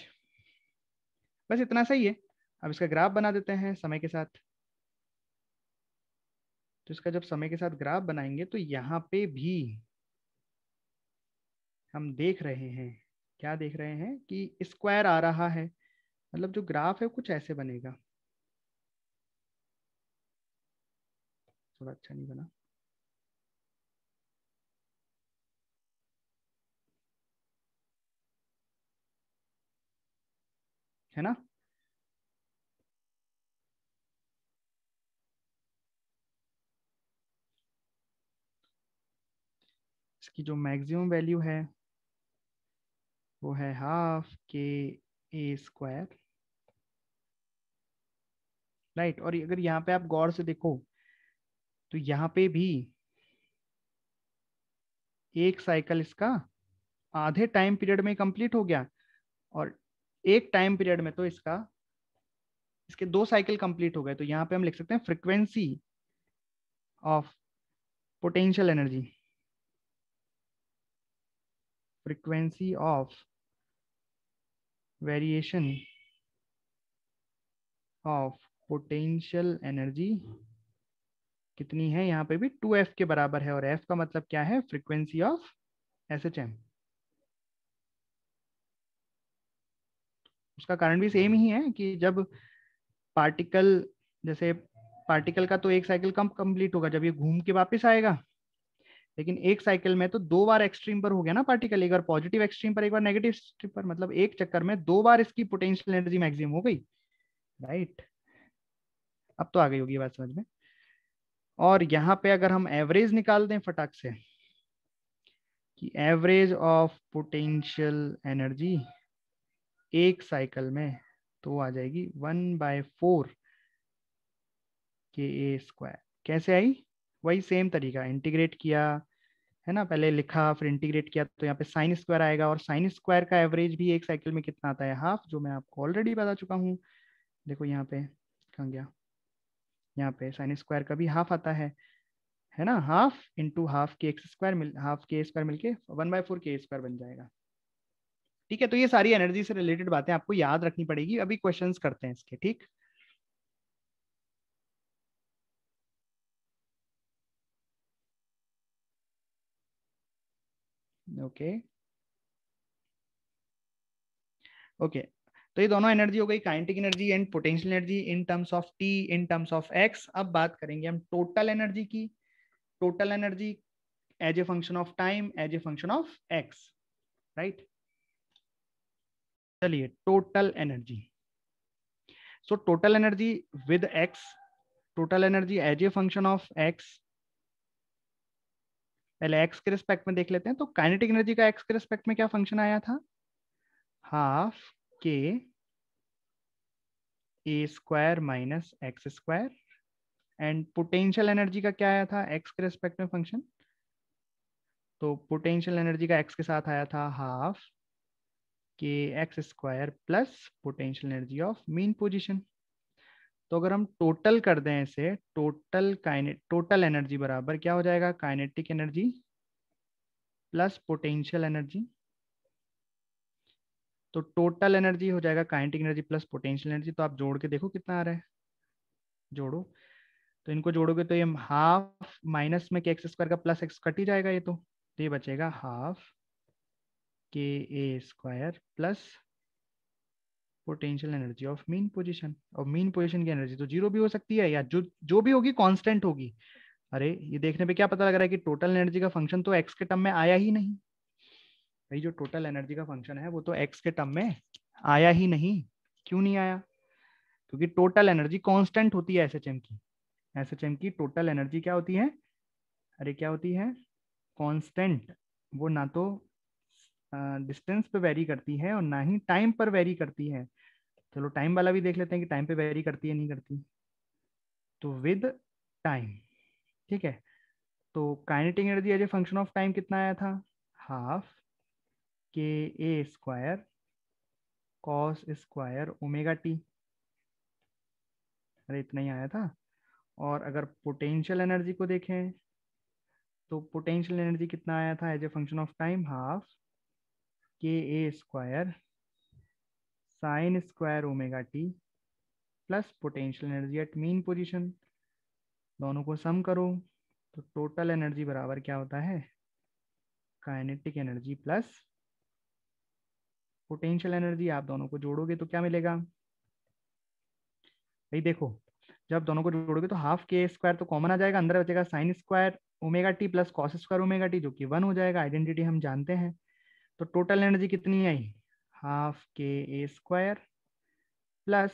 बस इतना सही है अब इसका ग्राफ बना देते हैं समय के साथ तो इसका जब समय के साथ ग्राफ बनाएंगे तो यहाँ पे भी हम देख रहे हैं क्या देख रहे हैं कि स्क्वायर आ रहा है मतलब जो ग्राफ है कुछ ऐसे बनेगा थोड़ा अच्छा नहीं बना है ना इसकी जो मैक्सिमम वैल्यू है वो है half k a square right और अगर यहाँ पे आप गौर से देखो तो यहाँ पे भी एक साइकिल इसका आधे टाइम पीरियड में कंप्लीट हो गया और एक टाइम पीरियड में तो इसका इसके दो साइकिल कंप्लीट हो गए तो यहाँ पे हम लिख सकते हैं frequency of potential energy frequency of variation of potential energy कितनी है यहाँ पे भी टू एफ के बराबर है और एफ का मतलब क्या है frequency of S H M उसका कारण भी सेम हम्म। ही है कि जब पार्टिकल जैसे पार्टिकल का तो एक साइकिल कम कंप्लीट होगा जब ये घूम के वापस आएगा लेकिन एक साइकिल में तो दो बार एक्सट्रीम पर हो गया ना पार्टिकल एक बार पॉजिटिव एक्सट्रीम पर एक बार नेगेटिव एक्सट्रीम पर मतलब एक चक्कर में दो बार इसकी पोटेंशियल एनर्जी मैक्सिमम हो गई राइट अब तो आ गई होगी बात समझ में और यहाँ पे अगर हम एवरेज निकाल दें फटाक से कि एवरेज ऑफ पोटेंशियल एनर्जी एक साइकिल में तो आ जाएगी वन बाय फोर के ए स्क्वायर कैसे आई वही सेम तरीका इंटीग्रेट किया है ना पहले लिखा फिर इंटीग्रेट किया तो यहाँ पे साइन स्क्वायर आएगा और साइन स्क्वायर का एवरेज भी एक साइकिल में कितना आता है हाफ जो मैं आपको ऑलरेडी बता चुका हूँ देखो यहाँ पे कहाँ गया यहाँ पे साइन स्क्वायर का भी हाफ आता है है ना half into half k x square मिल हाफ के स्क्वायर मिलके one by four k square बन जाएगा ठीक है तो ये सारी एनर्जी से रिलेटेड बातें आपको याद रखनी पड़ेगी अभी क्वेश्चन करते हैं इसके ठीक ओके ओके तो ये दोनों एनर्जी हो गई kinetic energy and potential energy in terms of t in terms of x अब बात करेंगे हम टोटल एनर्जी की total energy as a function of time as a function of x right चलिए total energy so total energy with x total energy as a function of x पहले एक्स के रिस्पेक्ट में देख लेते हैं तो काइनेटिक एनर्जी का एक्स के रिस्पेक्ट में क्या फंक्शन आया था half k a square minus x square and potential energy का क्या आया था एक्स के रिस्पेक्ट में फंक्शन तो पोटेंशियल एनर्जी का एक्स के साथ आया था half k x square plus potential energy of mean position तो अगर हम टोटल कर दें इसे टोटल टोटल एनर्जी बराबर क्या हो जाएगा kinetic energy plus potential energy तो टोटल एनर्जी हो जाएगा kinetic energy plus potential energy तो आप जोड़ के देखो कितना आ रहा है जोड़ो तो इनको जोड़ोगे तो ये हाफ माइनस में के एक्स स्क्वायर का प्लस एक्स कट ही जाएगा ये तो, तो ये बचेगा half k a square plus potential energy of mean position और मीन पोजीशन की एनर्जी तो जीरो भी हो सकती है या जो जो भी होगी कांस्टेंट होगी अरे ये देखने पे क्या पता लग रहा है कि टोटल एनर्जी का फंक्शन तो एक्स के टर्म में आया ही नहीं भाई जो टोटल एनर्जी का फंक्शन है वो तो एक्स के टर्म में आया ही नहीं क्यों नहीं आया क्योंकि टोटल एनर्जी कॉन्स्टेंट होती है एस की एस की टोटल एनर्जी क्या होती है अरे क्या होती है कॉन्स्टेंट वो ना तो डिस्टेंस पे वेरी करती है और ना ही टाइम पर वेरी करती है चलो टाइम वाला भी देख लेते हैं कि टाइम पे वेरी करती है नहीं करती तो विद टाइम ठीक है तो kinetic energy as a function of time कितना आया था half k a square cos square omega t अरे इतना ही आया था और अगर पोटेंशियल एनर्जी को देखें तो पोटेंशियल एनर्जी कितना आया था as a function of time half k a square sine square omega t plus potential energy at mean position दोनों को सम करो तो टोटल एनर्जी बराबर क्या होता है kinetic energy plus potential energy आप दोनों को जोड़ोगे तो क्या मिलेगा भाई देखो जब दोनों को जोड़ोगे तो हाफ के स्क्वायर तो कॉमन आ जाएगा अंदर बचेगा sine square omega t plus cos square omega t जो कि वन हो जाएगा आइडेंटिटी हम जानते हैं तो टोटल एनर्जी कितनी आई half k a square plus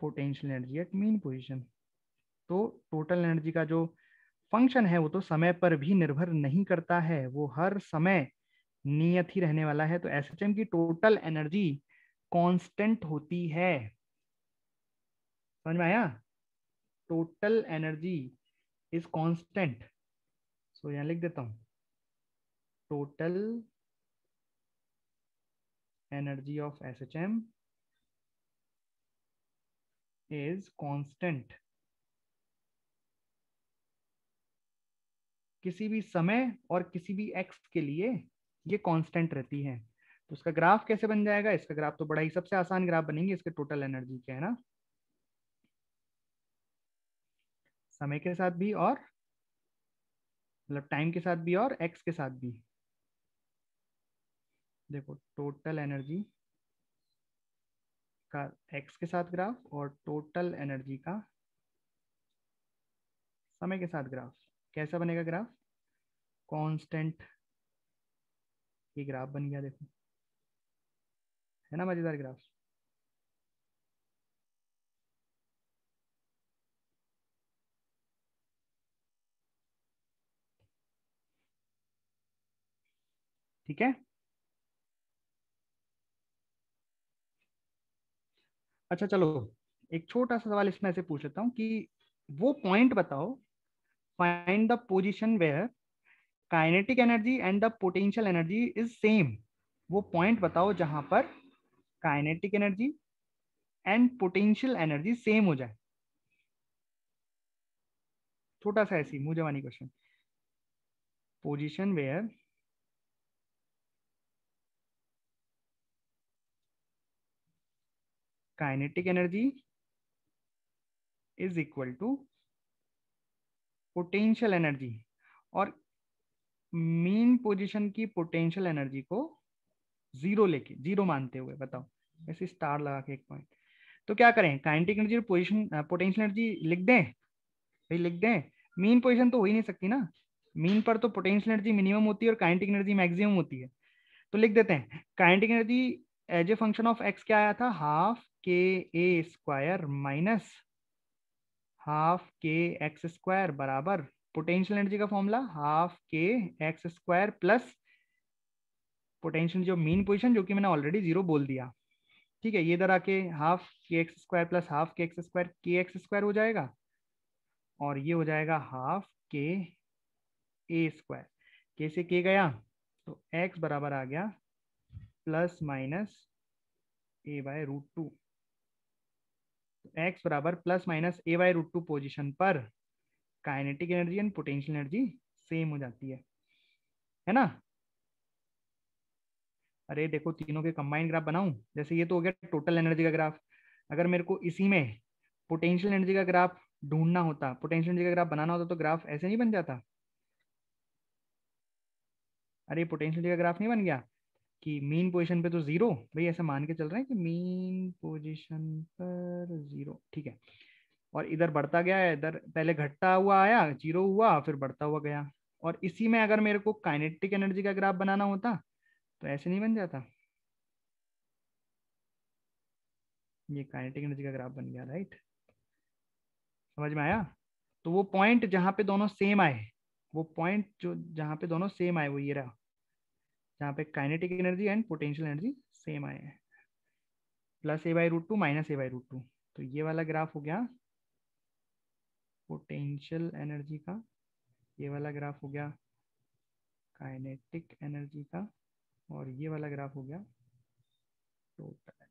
potential energy at mean position तो टोटल एनर्जी का जो फंक्शन है वो तो समय पर भी निर्भर नहीं करता है वो हर समय नियत ही रहने वाला है तो एस एच एम की टोटल एनर्जी कांस्टेंट होती है समझ में आया total energy is constant so यहां लिख देता हूं total energy of SHM is constant. किसी भी समय और किसी भी एक्स के लिए ये कांस्टेंट रहती है तो उसका ग्राफ कैसे बन जाएगा इसका ग्राफ तो बड़ा ही सबसे आसान ग्राफ बनेंगे इसके टोटल एनर्जी के है ना समय के साथ भी और मतलब टाइम के साथ भी और एक्स के साथ भी देखो टोटल एनर्जी का एक्स के साथ ग्राफ और टोटल एनर्जी का समय के साथ ग्राफ कैसा बनेगा ग्राफ कांस्टेंट ये ग्राफ बन गया देखो है ना मजेदार ग्राफ ठीक है अच्छा चलो एक छोटा सा सवाल इसमें ऐसे पूछ लेता हूँ कि वो पॉइंट बताओ find the position where kinetic energy and the potential energy is same वो पॉइंट बताओ जहां पर kinetic energy and potential energy same हो जाए छोटा सा ऐसी मुझे वानी question position where kinetic energy is equal to potential energy और मेन पोजीशन की पोटेंशियल एनर्जी को जीरो लेके जीरो मानते हुए बताओ ऐसे स्टार लगा के एक पॉइंट तो क्या करें काइनेटिक एनर्जी और पोजीशन पोटेंशियल एनर्जी लिख दें भाई लिख दें मीन पोजीशन तो हो ही नहीं सकती ना मीन पर तो पोटेंशियल एनर्जी मिनिमम होती है और काइनेटिक एनर्जी मैक्सिमम होती है तो लिख देते हैं kinetic energy as a function of x क्या आया था half k a square minus half k x square बराबर पोटेंशियल एनर्जी का formula half k x square plus potential जो मीन पोजीशन जो कि मैंने ऑलरेडी जीरो बोल दिया ठीक है ये इधर आके half k x square plus half k x square k x square हो जाएगा और ये हो जाएगा हाफ के ए स्क्वायर के से के गया तो एक्स बराबर आ गया plus minus a by root two x बराबर plus minus a by root two position पर kinetic energy and potential energy same हो जाती है है ना अरे देखो तीनों के कंबाइंड ग्राफ बनाऊं जैसे ये तो हो गया टोटल एनर्जी का ग्राफ अगर मेरे को इसी में पोटेंशियल एनर्जी का ग्राफ ढूंढना होता पोटेंशियल एनर्जी का ग्राफ बनाना होता तो ग्राफ ऐसे नहीं बन जाता अरे पोटेंशियल एनर्जी का ग्राफ नहीं बन गया कि मीन पोजीशन पे तो जीरो भाई ऐसा मान के चल रहे हैं कि मीन पोजीशन पर जीरो ठीक है और इधर बढ़ता गया है इधर पहले घटता हुआ आया जीरो हुआ फिर बढ़ता हुआ गया और इसी में अगर मेरे को काइनेटिक एनर्जी का ग्राफ बनाना होता तो ऐसे नहीं बन जाता ये काइनेटिक एनर्जी का ग्राफ बन गया राइट समझ में आया तो वो पॉइंट जहां पे दोनों सेम आए वो पॉइंट जो जहां पे दोनों सेम आए वो ये रहा जहाँ पे kinetic energy and potential energy same आए हैं plus a by root two minus a by root two तो ये वाला ग्राफ हो गया पोटेंशियल एनर्जी का ये वाला ग्राफ हो गया काइनेटिक एनर्जी का और ये वाला ग्राफ हो गया टोटल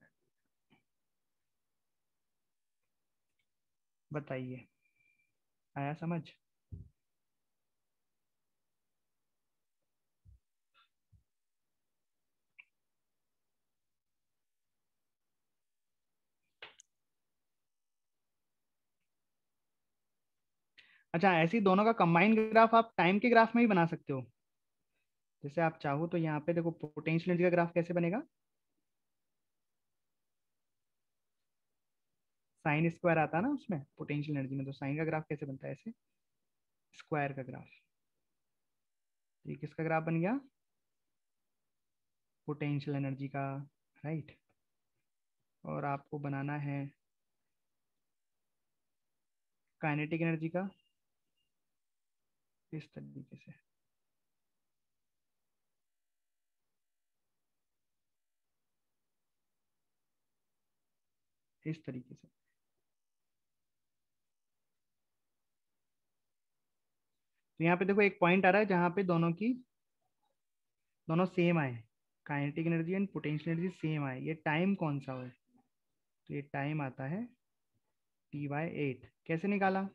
बताइए आया समझ अच्छा ऐसी दोनों का कंबाइंड ग्राफ आप टाइम के ग्राफ में भी बना सकते हो जैसे आप चाहो तो यहाँ पे देखो पोटेंशियल एनर्जी का ग्राफ कैसे बनेगा साइन स्क्वायर आता है ना उसमें पोटेंशियल एनर्जी में तो साइन का ग्राफ कैसे बनता है ऐसे स्क्वायर का ग्राफ तो ये किसका ग्राफ बन गया पोटेंशियल एनर्जी का राइट और आपको बनाना है काइनेटिक एनर्जी का इस तरीके से इस तरीके से तो यहाँ पे देखो एक पॉइंट आ रहा है जहां पे दोनों की दोनों सेम आए kinetic energy and potential energy same आए ये टाइम कौन सा हो तो ये टाइम आता है टी बाय एट कैसे निकाला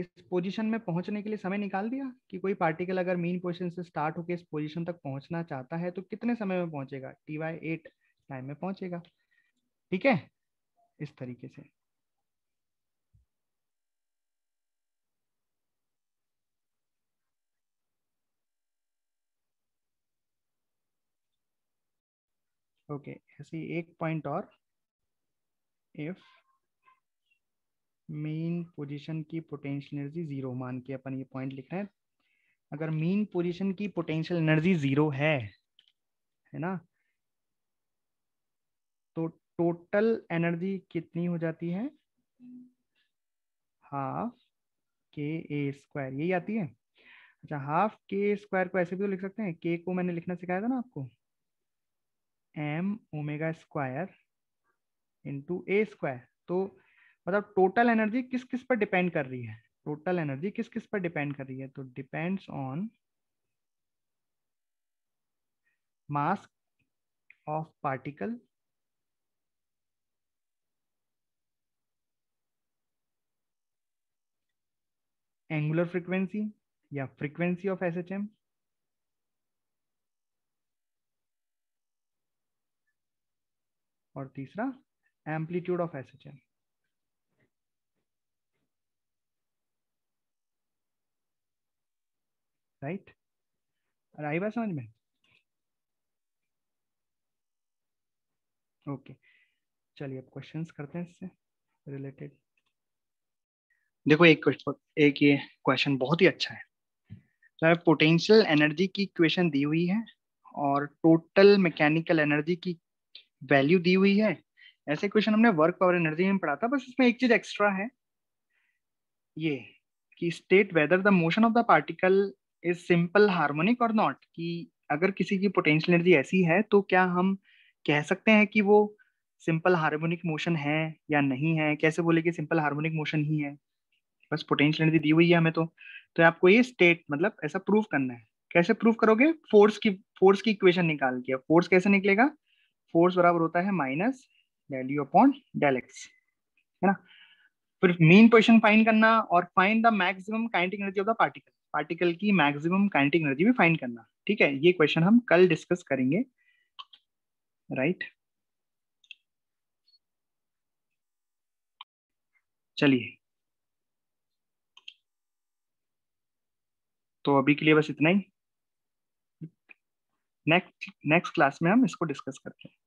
इस पोजीशन में पहुंचने के लिए समय निकाल दिया कि कोई पार्टिकल अगर मीन पोजीशन से स्टार्ट होकर इस पोजीशन तक पहुंचना चाहता है तो कितने समय में पहुंचेगा टी वाई एट टाइम में पहुंचेगा ठीक है इस तरीके से ओके okay, ऐसी एक पॉइंट और इफ मेन पोजीशन की पोटेंशियल एनर्जी जीरो मान के अपन ये पॉइंट लिख रहे हैं अगर मेन पोजीशन की पोटेंशियल एनर्जी जीरो है है ना तो टोटल एनर्जी कितनी हो जाती है हाफ के ए स्क्वायर यही आती है अच्छा हाफ के स्क्वायर को ऐसे भी तो लिख सकते हैं के को मैंने लिखना सिखाया था ना आपको m omega square into a square तो मतलब टोटल एनर्जी किस किस पर डिपेंड कर रही है टोटल एनर्जी किस किस पर डिपेंड कर रही है तो depends on mass of particle angular frequency या frequency of S H M और तीसरा amplitude of S H M right और आई बात समझ में ओके चलिए अब क्वेश्चंस करते हैं इससे रिलेटेड देखो एक क्वेश्चन एक ये क्वेश्चन बहुत ही अच्छा है सर पोटेंशियल एनर्जी की इक्वेशन दी हुई है और टोटल मैकेनिकल एनर्जी की वैल्यू दी हुई है ऐसे क्वेश्चन हमने वर्क पावर एनर्जी में पढ़ा था बस इसमें एक चीज एक्स्ट्रा है ये कि state whether the motion of the particle is simple harmonic और नॉट कि अगर किसी की पोटेंशियल एनर्जी ऐसी है तो क्या हम कह सकते हैं कि वो सिंपल हार्मोनिक मोशन है या नहीं है कैसे बोले कि सिंपल हार्मोनिक मोशन ही है बस पोटेंशियल एनर्जी दी हुई है हमें तो तो आपको ये स्टेट मतलब ऐसा प्रूफ करना है कैसे प्रूफ करोगे फोर्स की फोर्स की इक्वेशन निकाल के फोर्स कैसे निकलेगा फोर्स बराबर होता है minus del u upon del x है ना फिर मीन पोजिशन फाइन करना और find the maximum kinetic energy of the particle particle की मैक्सिमम काइनेटिक एनर्जी भी फाइंड करना ठीक है ये क्वेश्चन हम कल डिस्कस करेंगे राइट चलिए तो अभी के लिए बस इतना ही नेक्स्ट नेक्स्ट क्लास में हम इसको डिस्कस करते हैं